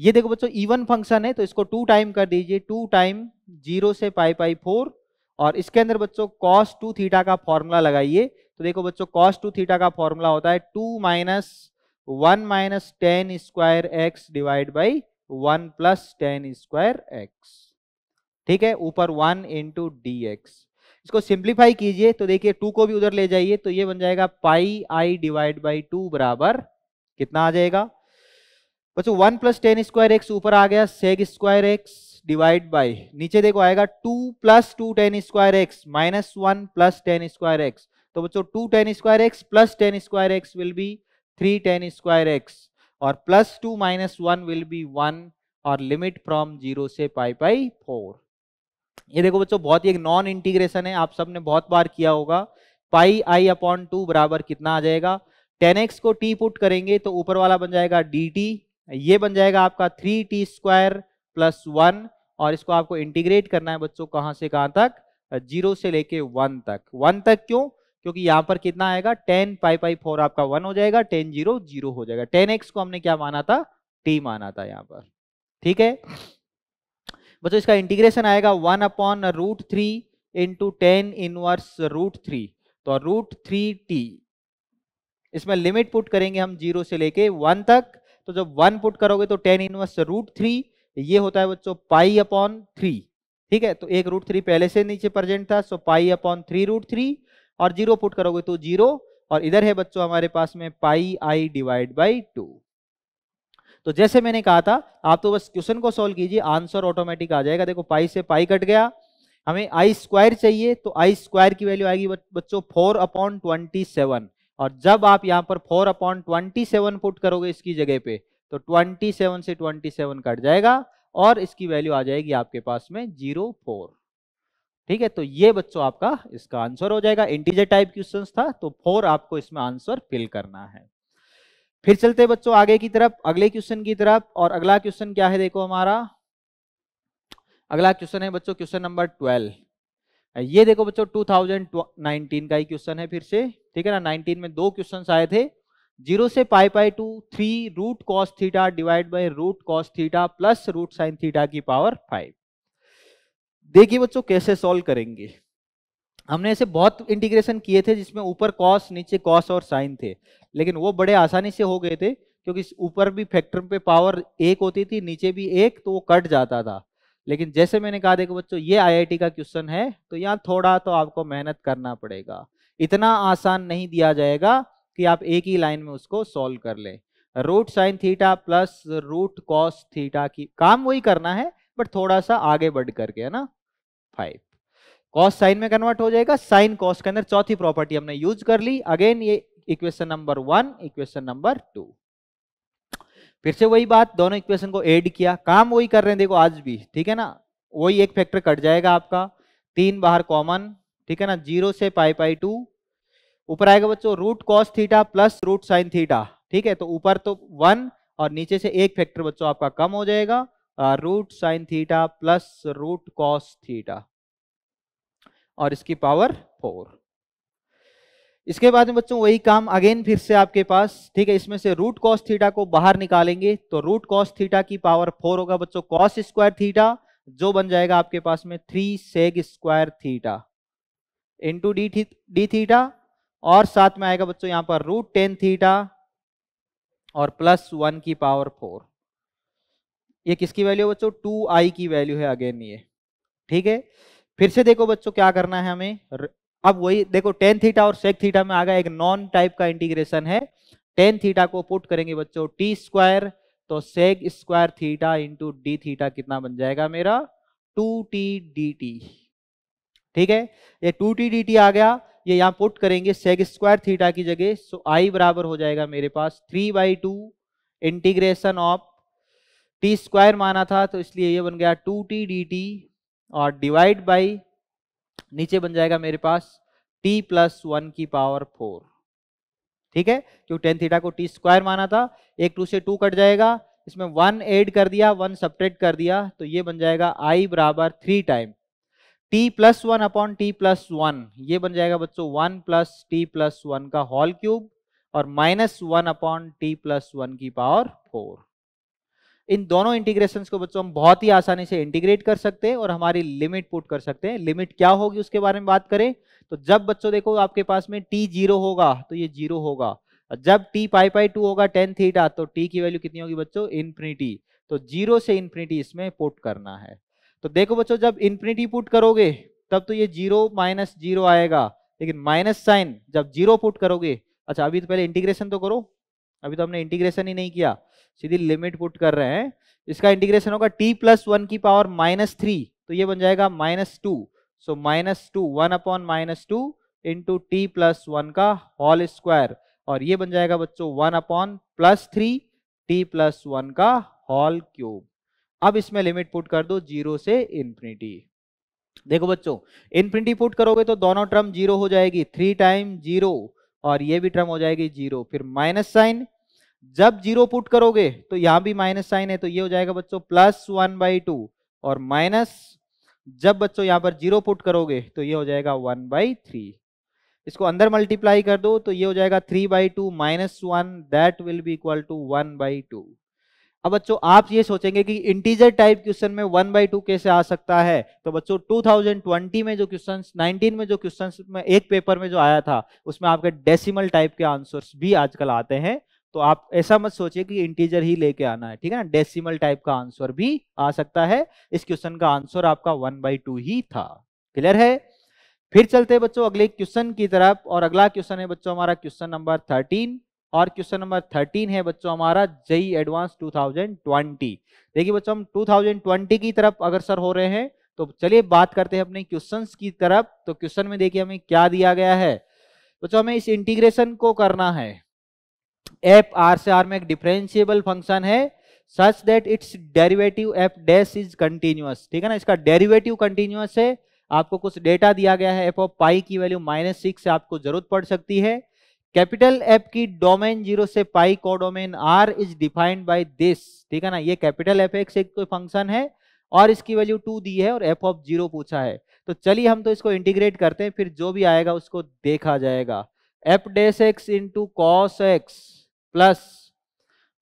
[SPEAKER 1] ये देखो बच्चों इवन फंक्शन है तो इसको टू टाइम कर दीजिए टू टाइम जीरो से पाई पाई फोर और इसके अंदर बच्चों कॉस टू थीटा का फॉर्मूला लगाइए तो देखो बच्चों कॉस टू थीटा का फॉर्मूला होता है two minus one minus tan square x divide by one plus tan square x ठीक है ऊपर वन इंटू डी एक्स इसको सिंप्लीफाई कीजिए तो देखिए टू को भी उधर ले जाइए तो ये बन जाएगा pi I divide by two बराबर कितना आ जाएगा बच्चों तो one plus tan square x ऊपर आ गया sec square x divide by नीचे देखो आएगा two plus two tan square x minus one plus tan square x तो बच्चों two tan square x plus tan square x will be three tan square x और plus two minus one will be one और लिमिट फ्रॉम जीरो से पाई पाई फोर ये देखो बच्चों बहुत ही एक नॉन इंटीग्रेशन है आप सबने बहुत बार किया होगा पाई आई अपॉन टू बराबर कितना आ जाएगा टेन एक्स को टी पुट करेंगे तो ऊपर वाला बन जाएगा डी टी ये बन जाएगा आपका three t square plus one और इसको आपको इंटीग्रेट करना है बच्चों कहां से कहां तक जीरो से लेके वन तक वन तक क्यों क्योंकि यहां पर कितना आएगा टेन पाई पाई फोर आपका वन हो जाएगा टेन जीरो जीरो हो जाएगा टेन एक्स को हमने क्या माना था टी माना था यहां पर ठीक है बच्चों इसका इंटीग्रेशन आएगा one upon root three into tan inverse root three तो रूट थ्री टी इसमें लिमिट पुट करेंगे हम जीरो से लेके वन तक तो जब वन पुट करोगे तो टेन इनवर्स रूट थ्री ये होता है बच्चों पाई अपॉन थ्री ठीक है तो एक रूट थ्री पहले से नीचे प्रेजेंट था so pi upon three root three और जीरो पुट करोगे तो जीरो और इधर है बच्चों हमारे पास में pi I divide by two तो जैसे मैंने कहा था आप तो बस क्वेश्चन को सोल्व कीजिए आंसर ऑटोमेटिक आ जाएगा देखो पाई से पाई कट गया हमें आई स्क्वायर चाहिए तो आई स्क्वायर की वैल्यू आएगी बच्चों फोर अपॉन ट्वेंटी सेवन और जब आप यहाँ पर four upon twenty seven put करोगे इसकी जगह पे तो ट्वेंटी सेवन से ट्वेंटी सेवन कट जाएगा और इसकी वैल्यू आ जाएगी आपके पास में जीरो फोर ठीक है तो ये बच्चों आपका इसका आंसर हो जाएगा इंटीजर टाइप क्वेश्चन था तो फोर आपको इसमें आंसर फिल करना है फिर चलते बच्चों आगे की तरफ अगले क्वेश्चन की तरफ और अगला क्वेश्चन क्या है देखो हमारा अगला क्वेश्चन है बच्चों क्वेश्चन नंबर ट्वेल्व ये देखो बच्चों 2019 का ही क्वेश्चन है फिर से ठीक है ना नाइनटीन में दो क्वेश्चन आए थे जीरो से pi pi two three root cos theta divide by root cos theta plus root sine theta की पावर फाइव देखिए बच्चों कैसे सॉल्व करेंगे हमने ऐसे बहुत इंटीग्रेशन किए थे जिसमें ऊपर कॉस नीचे कॉस और साइन थे लेकिन वो बड़े आसानी से हो गए थे क्योंकि ऊपर भी फैक्टर पे पावर एक होती थी नीचे भी एक तो वो कट जाता था लेकिन जैसे मैंने कहा देखो बच्चों ये आईआईटी का क्वेश्चन है तो यहाँ थोड़ा तो आपको मेहनत करना पड़ेगा इतना आसान नहीं दिया जाएगा कि आप एक ही लाइन में उसको सॉल्व कर ले root sine theta plus root cos theta की काम वही करना है बट थोड़ा सा आगे बढ़ करके है ना फाइव कॉस साइन में कन्वर्ट हो जाएगा साइन कॉस के अंदर चौथी प्रॉपर्टी हमने यूज कर ली अगेन ये equation number one equation number two फिर से वही बात दोनों इक्वेशन को ऐड किया काम वही कर रहे हैं देखो आज भी ठीक है ना वही एक फैक्टर कट जाएगा आपका तीन बाहर कॉमन ठीक है ना जीरो से पाई पाई टू ऊपर आएगा बच्चों root cos theta plus root sine theta ठीक है तो ऊपर तो वन और नीचे से एक फैक्टर बच्चों आपका कम हो जाएगा root sine theta plus root cos theta और इसकी पावर फोर इसके बाद में बच्चों वही काम अगेन फिर से आपके पास ठीक है इसमें से रूट कॉस थीटा को बाहर निकालेंगे तो रूट कॉस थीटा की पावर फोर होगा बच्चों कॉस स्क्वायर थीटा जो बन जाएगा आपके पास में three sec square theta into d थी, डी थीटा और साथ में आएगा बच्चों यहां पर रूट टेन थीटा और प्लस वन की पावर फोर ये किसकी वैल्यू है बच्चों टू आई की वैल्यू है अगेन ये ठीक है फिर से देखो बच्चों क्या करना है हमें अब वही देखो टेन थीटा और सेक थीटा में आ गया एक नॉन टाइप का इंटीग्रेशन है टेन थीटा को पुट करेंगे बच्चों टी स्क्वायर तो sec square theta into d theta कितना बन जाएगा मेरा टू टी डी टी ठीक है ये टू टी डी टी आ गया ये यहाँ पुट करेंगे सेग स्क्वायर थीटा की जगह सो आई बराबर हो जाएगा मेरे पास three by two integration of t square माना था तो इसलिए ये बन गया टू टी डी टी और डिवाइड बाई नीचे बन जाएगा मेरे पास टी प्लस वन की पावर फोर ठीक है क्यों टेन थीटा को टी स्क्वायर माना था एक टू से टू कट जाएगा इसमें वन एड कर दिया वन सपरेट कर दिया तो ये बन जाएगा आई बराबर three time t plus one upon t plus one ये बन जाएगा बच्चों one plus t plus one का होल क्यूब और minus one upon t plus one की पावर फोर इन दोनों इंटीग्रेशन को बच्चों हम बहुत ही आसानी से इंटीग्रेट कर सकते हैं और हमारी लिमिट पुट कर सकते हैं लिमिट क्या होगी उसके बारे में बात करें तो जब बच्चों देखो आपके पास में टी जीरो होगा तो ये जीरो होगा जब टी पाई पाई टू होगा टेन थीटा तो टी की वैल्यू कितनी होगी बच्चों इन्फिनिटी तो जीरो से इन्फिनिटी इसमें पुट करना है तो देखो बच्चों जब इन्फिनिटी पुट करोगे तब तो ये जीरो माइनस जीरो आएगा लेकिन माइनस साइन जब जीरो पुट करोगे अच्छा अभी तो पहले इंटीग्रेशन तो करो अभी तो हमने इंटीग्रेशन ही नहीं किया सीधी लिमिट पुट कर रहे हैं इसका इंटीग्रेशन होगा टी प्लस वन की पावर माइनस थ्री तो ये बन जाएगा minus two so minus two one upon minus two into t plus one का होल स्क्वायर और ये बन जाएगा बच्चों one upon plus three t plus one का होल क्यूब अब इसमें लिमिट पुट कर दो जीरो से इन्फिनिटी देखो बच्चों इन्फिनिटी पुट करोगे तो दोनों टर्म जीरो हो जाएगी थ्री टाइम जीरो और ये भी टर्म हो जाएगी जीरो फिर माइनस साइन जब जीरो पुट करोगे तो यहां भी माइनस साइन है तो ये हो जाएगा बच्चों प्लस वन बाई टू और माइनस जब बच्चों यहां पर जीरो पुट करोगे तो ये हो जाएगा वन बाई थ्री इसको अंदर मल्टीप्लाई कर दो तो ये हो जाएगा three by two minus one that will be equal to one by two अब बच्चों आप ये सोचेंगे कि इंटीजर टाइप क्वेश्चन में वन बाई टू कैसे आ सकता है तो बच्चों 2020 में जो क्वेश्चन 19 में जो क्वेश्चन में एक पेपर में जो आया था उसमें आपके डेसिमल टाइप के आंसर्स भी आजकल आते हैं तो आप ऐसा मत सोचिए कि इंटीजर ही लेके आना है ठीक है ना डेसीमल टाइप का आंसर भी आ सकता है इस क्वेश्चन का आंसर आपका वन बाई टू ही था क्लियर है फिर चलते बच्चों अगले क्वेश्चन की तरफ और अगला क्वेश्चन है बच्चों हमारा क्वेश्चन नंबर थर्टीन और क्वेश्चन नंबर थर्टीन है बच्चों हमारा जई एडवांस 2020 देखिए बच्चों हम 2020 की तरफ अग्रसर हो रहे हैं तो चलिए बात करते हैं अपने क्वेश्चन की तरफ तो क्वेश्चन में देखिए हमें क्या दिया गया है बच्चों हमें इस इंटीग्रेशन को करना है एफ आर से आर में एक डिफ्रेंशियबल फंक्शन है such that its derivative f dash is continuous ठीक है ना इसका डेरिवेटिव कंटिन्यूस है आपको कुछ डेटा दिया गया है एफ ऑफ पाई की वैल्यू माइनस सिक्स आपको जरूरत पड़ सकती है कैपिटल एप की डोमेन जीरो से पाई को domain R is defined by this ठीक है ना ये कैपिटल एफ एक्स एक फंक्शन है और इसकी वैल्यू टू दी है और एफ ऑफ जीरो पूछा है तो चलिए हम तो इसको इंटीग्रेट करते हैं फिर जो भी आएगा उसको देखा जाएगा f dash x into cos x plus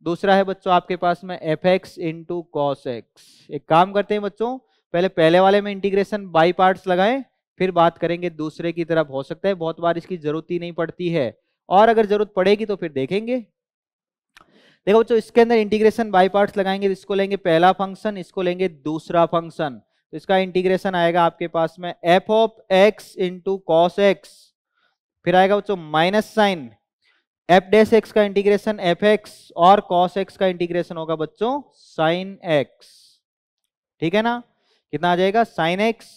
[SPEAKER 1] दूसरा है बच्चों आपके पास में f x into cos x एक काम करते हैं बच्चों पहले पहले वाले में इंटीग्रेशन बाई पार्ट्स लगाएं फिर बात करेंगे दूसरे की तरफ हो सकता है बहुत बार इसकी जरूरत ही नहीं पड़ती है और अगर जरूरत पड़ेगी तो फिर देखेंगे देखो बच्चों इसके अंदर इंटीग्रेशन बाई पार्ट्स लगाएंगे तो इसको लेंगे पहला फंक्शन इसको लेंगे दूसरा फंक्शन तो इसका इंटीग्रेशन आएगा आपके पास में f of x into cos x फिर आएगा बच्चों minus sine f dash x का इंटीग्रेशन एफ एक्स और कॉस एक्स का इंटीग्रेशन होगा बच्चों साइन एक्स ठीक है ना कितना आ जाएगा साइन एक्स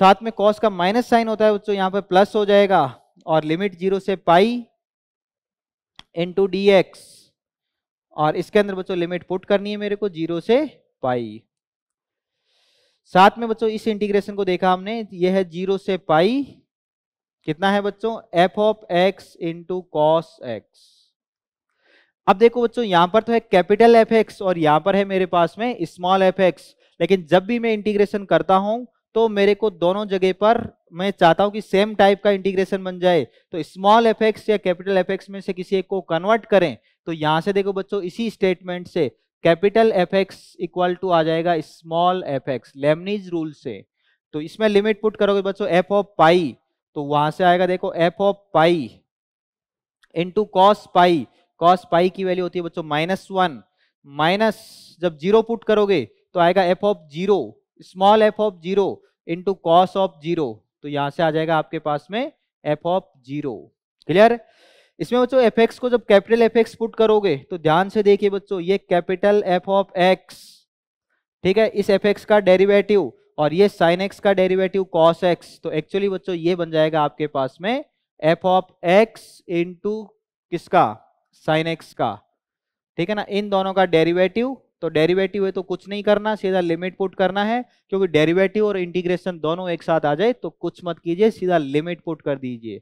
[SPEAKER 1] साथ में कॉस का माइनस साइन होता है बच्चों यहाँ पे प्लस हो जाएगा और लिमिट जीरो से पाई इंटू डी एक्स और इसके अंदर बच्चों लिमिट पुट करनी है मेरे को जीरो से पाई साथ में बच्चों इस इंटीग्रेशन को देखा हमने यह है जीरो से पाई कितना है बच्चों f of x into cos x अब देखो बच्चों यहां पर तो है कैपिटल एफ एक्स और यहां पर है मेरे पास में स्मॉल एफ एक्स लेकिन जब भी मैं इंटीग्रेशन करता हूं तो मेरे को दोनों जगह पर मैं चाहता हूं कि सेम टाइप का इंटीग्रेशन बन जाए तो स्मॉल एफेक्स या कैपिटल एफ में से किसी एक को कन्वर्ट करें तो यहां से देखो बच्चों इसी स्टेटमेंट से capital F x equal to आ जाएगा small f x Leibniz rule से तो इसमें लिमिट पुट करोगे बच्चों एफ ऑफ पाई तो वहां से आएगा देखो f of pi into cos pi cos pi की वैल्यू होती है बच्चों माइनस वन माइनस जब जीरो पुट करोगे तो आएगा f of zero small f of zero into cos of zero तो यहां से आ जाएगा आपके पास में एफ ऑफ जीरो क्लियर इसमें बच्चों एफ एक्स को जब कैपिटल एफ एक्स पुट करोगे तो ध्यान से देखिए बच्चों ये कैपिटल एफ ऑफ एक्स ठीक है इस एफ एक्स का डेरिवेटिव और ये साइन एक्स का डेरिवेटिव कॉस एक्स तो एक्चुअली बच्चों ये बन जाएगा आपके पास में एफ ऑफ एक्स इंटू किसका साइन एक्स का ठीक है ना इन दोनों का डेरिवेटिव तो डेरिवेटिव है तो कुछ नहीं करना सीधा लिमिट पुट करना है क्योंकि डेरिवेटिव और इंटीग्रेशन दोनों एक साथ आ जाए तो कुछ मत कीजिए सीधा लिमिट पुट कर दीजिए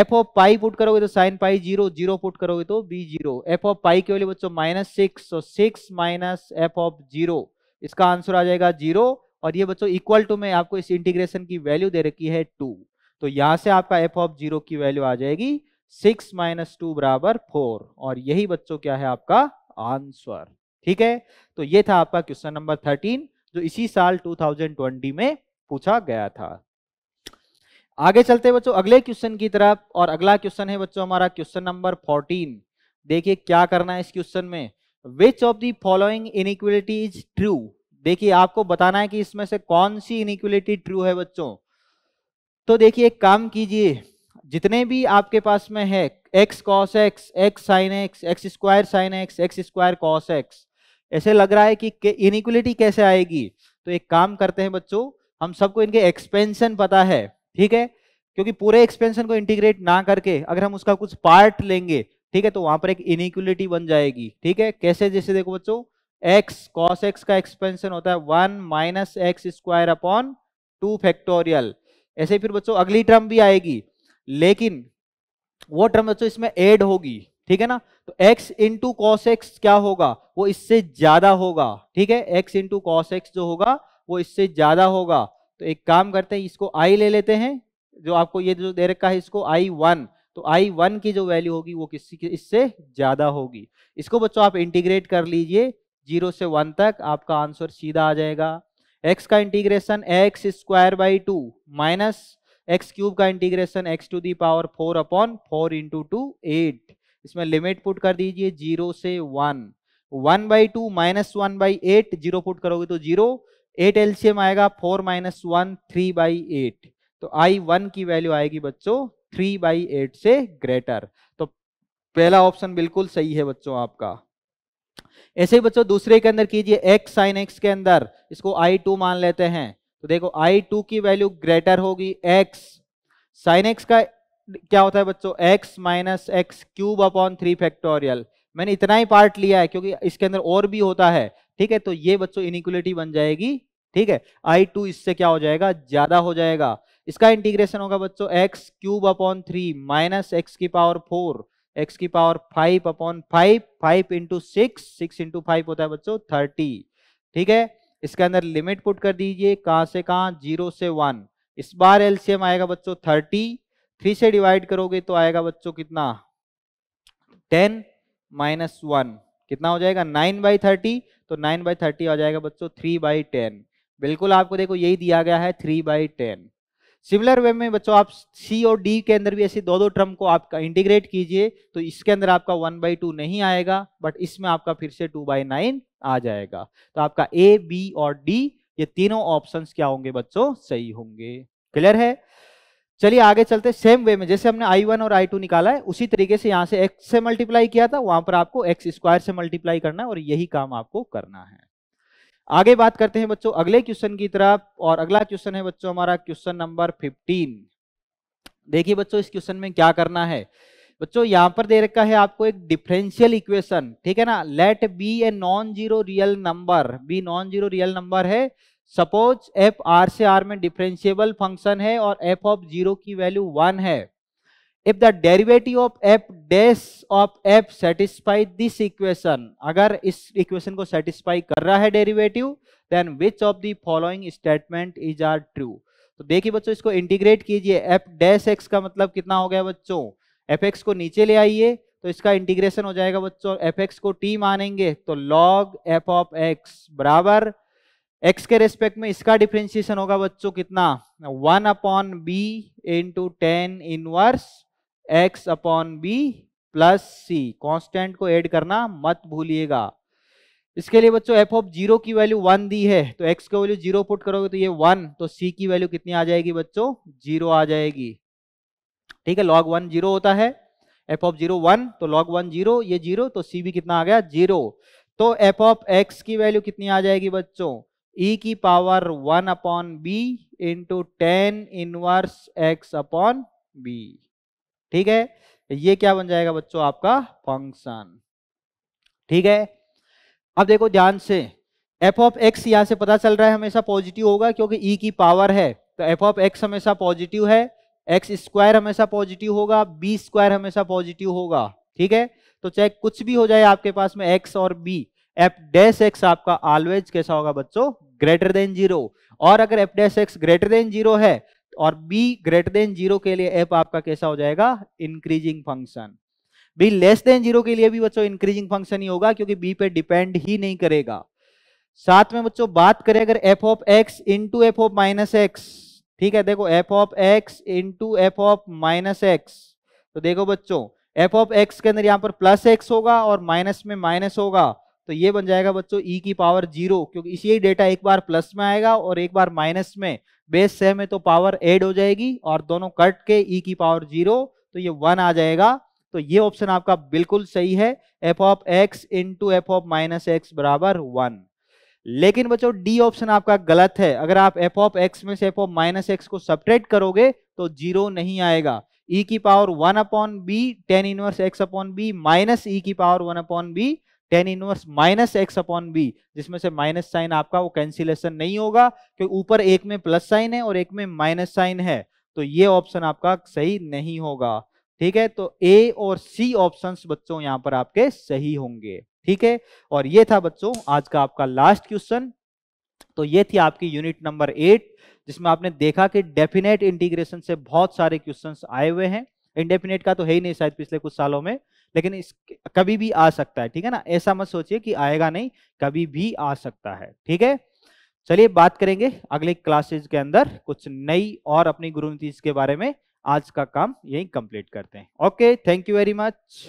[SPEAKER 1] एफ ऑफ पाई पुट करोगे तो sine pi zero zero put करोगे तो be zero f of pi के वैल्यू बच्चों माइनस सिक्स तो six minus f of zero इसका आंसर आ जाएगा जीरो और ये बच्चों इक्वल टू में आपको इस इंटीग्रेशन की वैल्यू दे रखी है टू तो यहां से आपका एफ ऑफ जीरो की वैल्यू आ जाएगी सिक्स माइनस टू बराबर फोर और यही बच्चों क्या है आपका आंसर ठीक है तो ये था आपका क्वेश्चन नंबर थर्टीन जो इसी साल 2020 में पूछा गया था आगे चलते बच्चों अगले क्वेश्चन की तरफ और अगला क्वेश्चन है बच्चों हमारा क्वेश्चन नंबर 14 देखिए क्या करना है इस क्वेश्चन में which of the following inequality is true देखिए आपको बताना है कि इसमें से कौन सी इनिक्वलिटी ट्रू है बच्चों तो देखिए एक काम कीजिए जितने भी आपके पास में है x cos x x sine x x square sine x x square cos x ऐसे लग रहा है कि इनिक्वलिटी कैसे आएगी तो एक काम करते हैं बच्चों हम सबको इनके एक्सपेंशन पता है ठीक है क्योंकि पूरे एक्सपेंशन को इंटीग्रेट ना करके अगर हम उसका कुछ पार्ट लेंगे ठीक है तो वहां पर एक इनिक्वलिटी बन जाएगी ठीक है कैसे जैसे देखो बच्चों x cos x का एक्सपेंशन होता है one minus x square upon two factorial ऐसे फिर बच्चों अगली टर्म भी आएगी लेकिन वो टर्म बच्चों इसमें एड होगी ठीक है ना तो x इंटू कॉस एक्स क्या होगा वो इससे ज्यादा होगा ठीक है x इंटू कॉस एक्स जो होगा वो इससे ज्यादा होगा तो एक काम करते हैं इसको i ले लेते हैं जो आपको ये जो दे रखा है इसको i1 तो i1 की जो वैल्यू होगी वो किसी की इससे ज्यादा होगी इसको बच्चों आप इंटीग्रेट कर लीजिए जीरो से वन तक आपका आंसर सीधा आ जाएगा एक्स का integration x square by two minus x cube का integration x to the power four upon four into two eight इसमें लिमिट पुट कर दीजिए जीरो से one one by two minus one by eight zero put करोगे तो जीरो एट एलसीएम आएगा four minus one three by eight तो आई वन की वैल्यू आएगी बच्चों थ्री बाई एट से ग्रेटर तो पहला ऑप्शन बिल्कुल सही है बच्चों आपका ऐसे ही बच्चों दूसरे के अंदर कीजिए एक्स साइन एक्स के अंदर इसको आई टू मान लेते हैं तो देखो आई टू की वैल्यू ग्रेटर होगी एक्स साइन एक्स का क्या होता है बच्चों x minus x cube upon three factorial मैंने इतना ही पार्ट लिया है क्योंकि इसके अंदर और भी होता है ठीक है तो ये बच्चों इनिक्वलिटी बन जाएगी ठीक है आई टू इससे क्या हो जाएगा ज्यादा हो जाएगा इसका इंटीग्रेशन होगा बच्चों x cube upon three minus x की पावर फोर एक्स की power five upon five five into six six into five होता है बच्चों थर्टी ठीक है इसके अंदर लिमिट पुट कर दीजिए कहां से कहां जीरो से वन इस बार एलसीएम आएगा बच्चों थर्टी थ्री से डिवाइड करोगे तो आएगा बच्चों कितना टेन माइनस वन कितना हो जाएगा नाइन बाई थर्टी तो नाइन बाई थर्टी आ जाएगा बच्चों थ्री बाई टेन बिल्कुल आपको देखो यही दिया गया है three by ten similar way में बच्चों आप सी और डी के अंदर भी ऐसे दो दो टर्म को आपका इंटीग्रेट कीजिए तो इसके अंदर आपका वन बाई टू नहीं आएगा बट इसमें आपका फिर से टू बाई नाइन आ जाएगा तो आपका ए बी और डी ये तीनों ऑप्शंस क्या होंगे बच्चों सही होंगे क्लियर है चलिए आगे चलते सेम वे में जैसे हमने आई वन और आई टू निकाला है उसी तरीके से यहां से एक्स से मल्टीप्लाई किया था वहां पर आपको एक्स स्क्वायर से मल्टीप्लाई करना है और यही काम आपको करना है आगे बात करते हैं बच्चों अगले क्वेश्चन की तरफ और अगला क्वेश्चन है बच्चों हमारा क्वेश्चन नंबर फिफ्टीन देखिए बच्चों इस क्वेश्चन में क्या करना है बच्चों यहाँ पर दे रखा है आपको एक डिफरेंशियल इक्वेशन ठीक है ना let b a non zero real number b non zero real number है सपोज एफ आर से आर में डिफ्रेंशियबल फंक्शन है और एफ ऑफ जीरो की वैल्यू वन है if the derivative of f dash of f satisfy this equation अगर इस इक्वेशन को सेटिस्फाई कर रहा है derivative then which of the following statement is are true तो देखिए बच्चों इसको इंटीग्रेट कीजिए एफ डैश एक्स का मतलब कितना हो गया बच्चों एफ एक्स को नीचे ले आइए तो इसका इंटीग्रेशन हो जाएगा बच्चों एफ एक्स को टी मानेंगे तो लॉग एफ ऑफ एक्स बराबर एक्स के रेस्पेक्ट में इसका डिफ्रेंशिएशन होगा बच्चों कितना one upon b into tan inverse x upon b plus c constant को ऐड करना मत भूलिएगा इसके लिए बच्चों एफ ऑफ जीरो की वैल्यू वन दी है तो एक्स का वैल्यू जीरो पुट करोगे तो ये वन तो सी की वैल्यू कितनी आ जाएगी बच्चों जीरो आ जाएगी ठीक है लॉग वन जीरो होता है एफ ऑफ जीरो वन तो लॉग वन जीरो ये जीरो तो सी भी कितना आ गया जीरो तो एफ ऑफ एक्स की वैल्यू कितनी आ जाएगी बच्चों e की power one upon b into tan inverse x upon b ठीक है ये क्या बन जाएगा बच्चों आपका फंक्शन ठीक है अब देखो ध्यान से एफ ऑफ एक्स यहां से पता चल रहा है हमेशा पॉजिटिव होगा क्योंकि ई e की पावर है तो एफ ऑफ एक्स हमेशा पॉजिटिव है एक्स स्क्वायर हमेशा पॉजिटिव होगा बी स्क्वायर हमेशा पॉजिटिव होगा ठीक है तो चाहे कुछ भी हो जाए आपके पास में एक्स और बी एफ डैश एक्स आपका ऑलवेज कैसा होगा बच्चों ग्रेटर देन जीरो और अगर f dash x greater than zero है और बी ग्रेटर देन जीरो के लिए एफ आपका कैसा हो जाएगा increasing function b less than zero के लिए भी बच्चों इंक्रीजिंग फंक्शन ही होगा क्योंकि बी पे डिपेंड ही नहीं करेगा साथ में बच्चों बात करें अगर f of x into f of minus x ठीक है देखो f of x into f of minus x तो देखो बच्चों एफ ऑफ एक्स के अंदर यहां पर प्लस एक्स होगा और माइनस में माइनस होगा तो ये बन जाएगा बच्चों ई e की पावर जीरो क्योंकि इसी डेटा एक बार प्लस में आएगा और एक बार माइनस में बेस से में तो पावर एड हो जाएगी और दोनों कट के ई e की पावर जीरो तो ये वन आ जाएगा तो ये ऑप्शन आपका बिल्कुल सही है f of x into f of minus x बराबर वन लेकिन बच्चों डी ऑप्शन आपका गलत है अगर आप एफ ऑफ एक्स में से एफ ऑफ माइनस एक्स को सब्ट्रैक्ट करोगे तो जीरो नहीं आएगा ई e की power one upon b tan inverse x upon b minus e की power one upon b tan inverse minus x upon b जिसमें से माइनस साइन आपका वो कैंसिलेशन नहीं होगा क्योंकि ऊपर एक में प्लस साइन है और एक में माइनस साइन है तो ये ऑप्शन आपका सही नहीं होगा ठीक है तो ए और सी ऑप्शंस बच्चों यहाँ पर आपके सही होंगे ठीक है और ये था बच्चों आज का आपका लास्ट क्वेश्चन तो ये थी आपकी यूनिट नंबर एट जिसमें आपने देखा कि डेफिनेट इंटीग्रेशन से बहुत सारे क्वेश्चंस आए हुए हैं इंडेफिनेट का तो है ही नहीं शायद पिछले कुछ सालों में लेकिन इस कभी भी आ सकता है ठीक है ना ऐसा मत सोचिए कि आएगा नहीं कभी भी आ सकता है ठीक है चलिए बात करेंगे अगले क्लासेज के अंदर कुछ नई और अपनी गुरु नीतीश के बारे में आज का काम यही कंप्लीट करते हैं okay thank you very much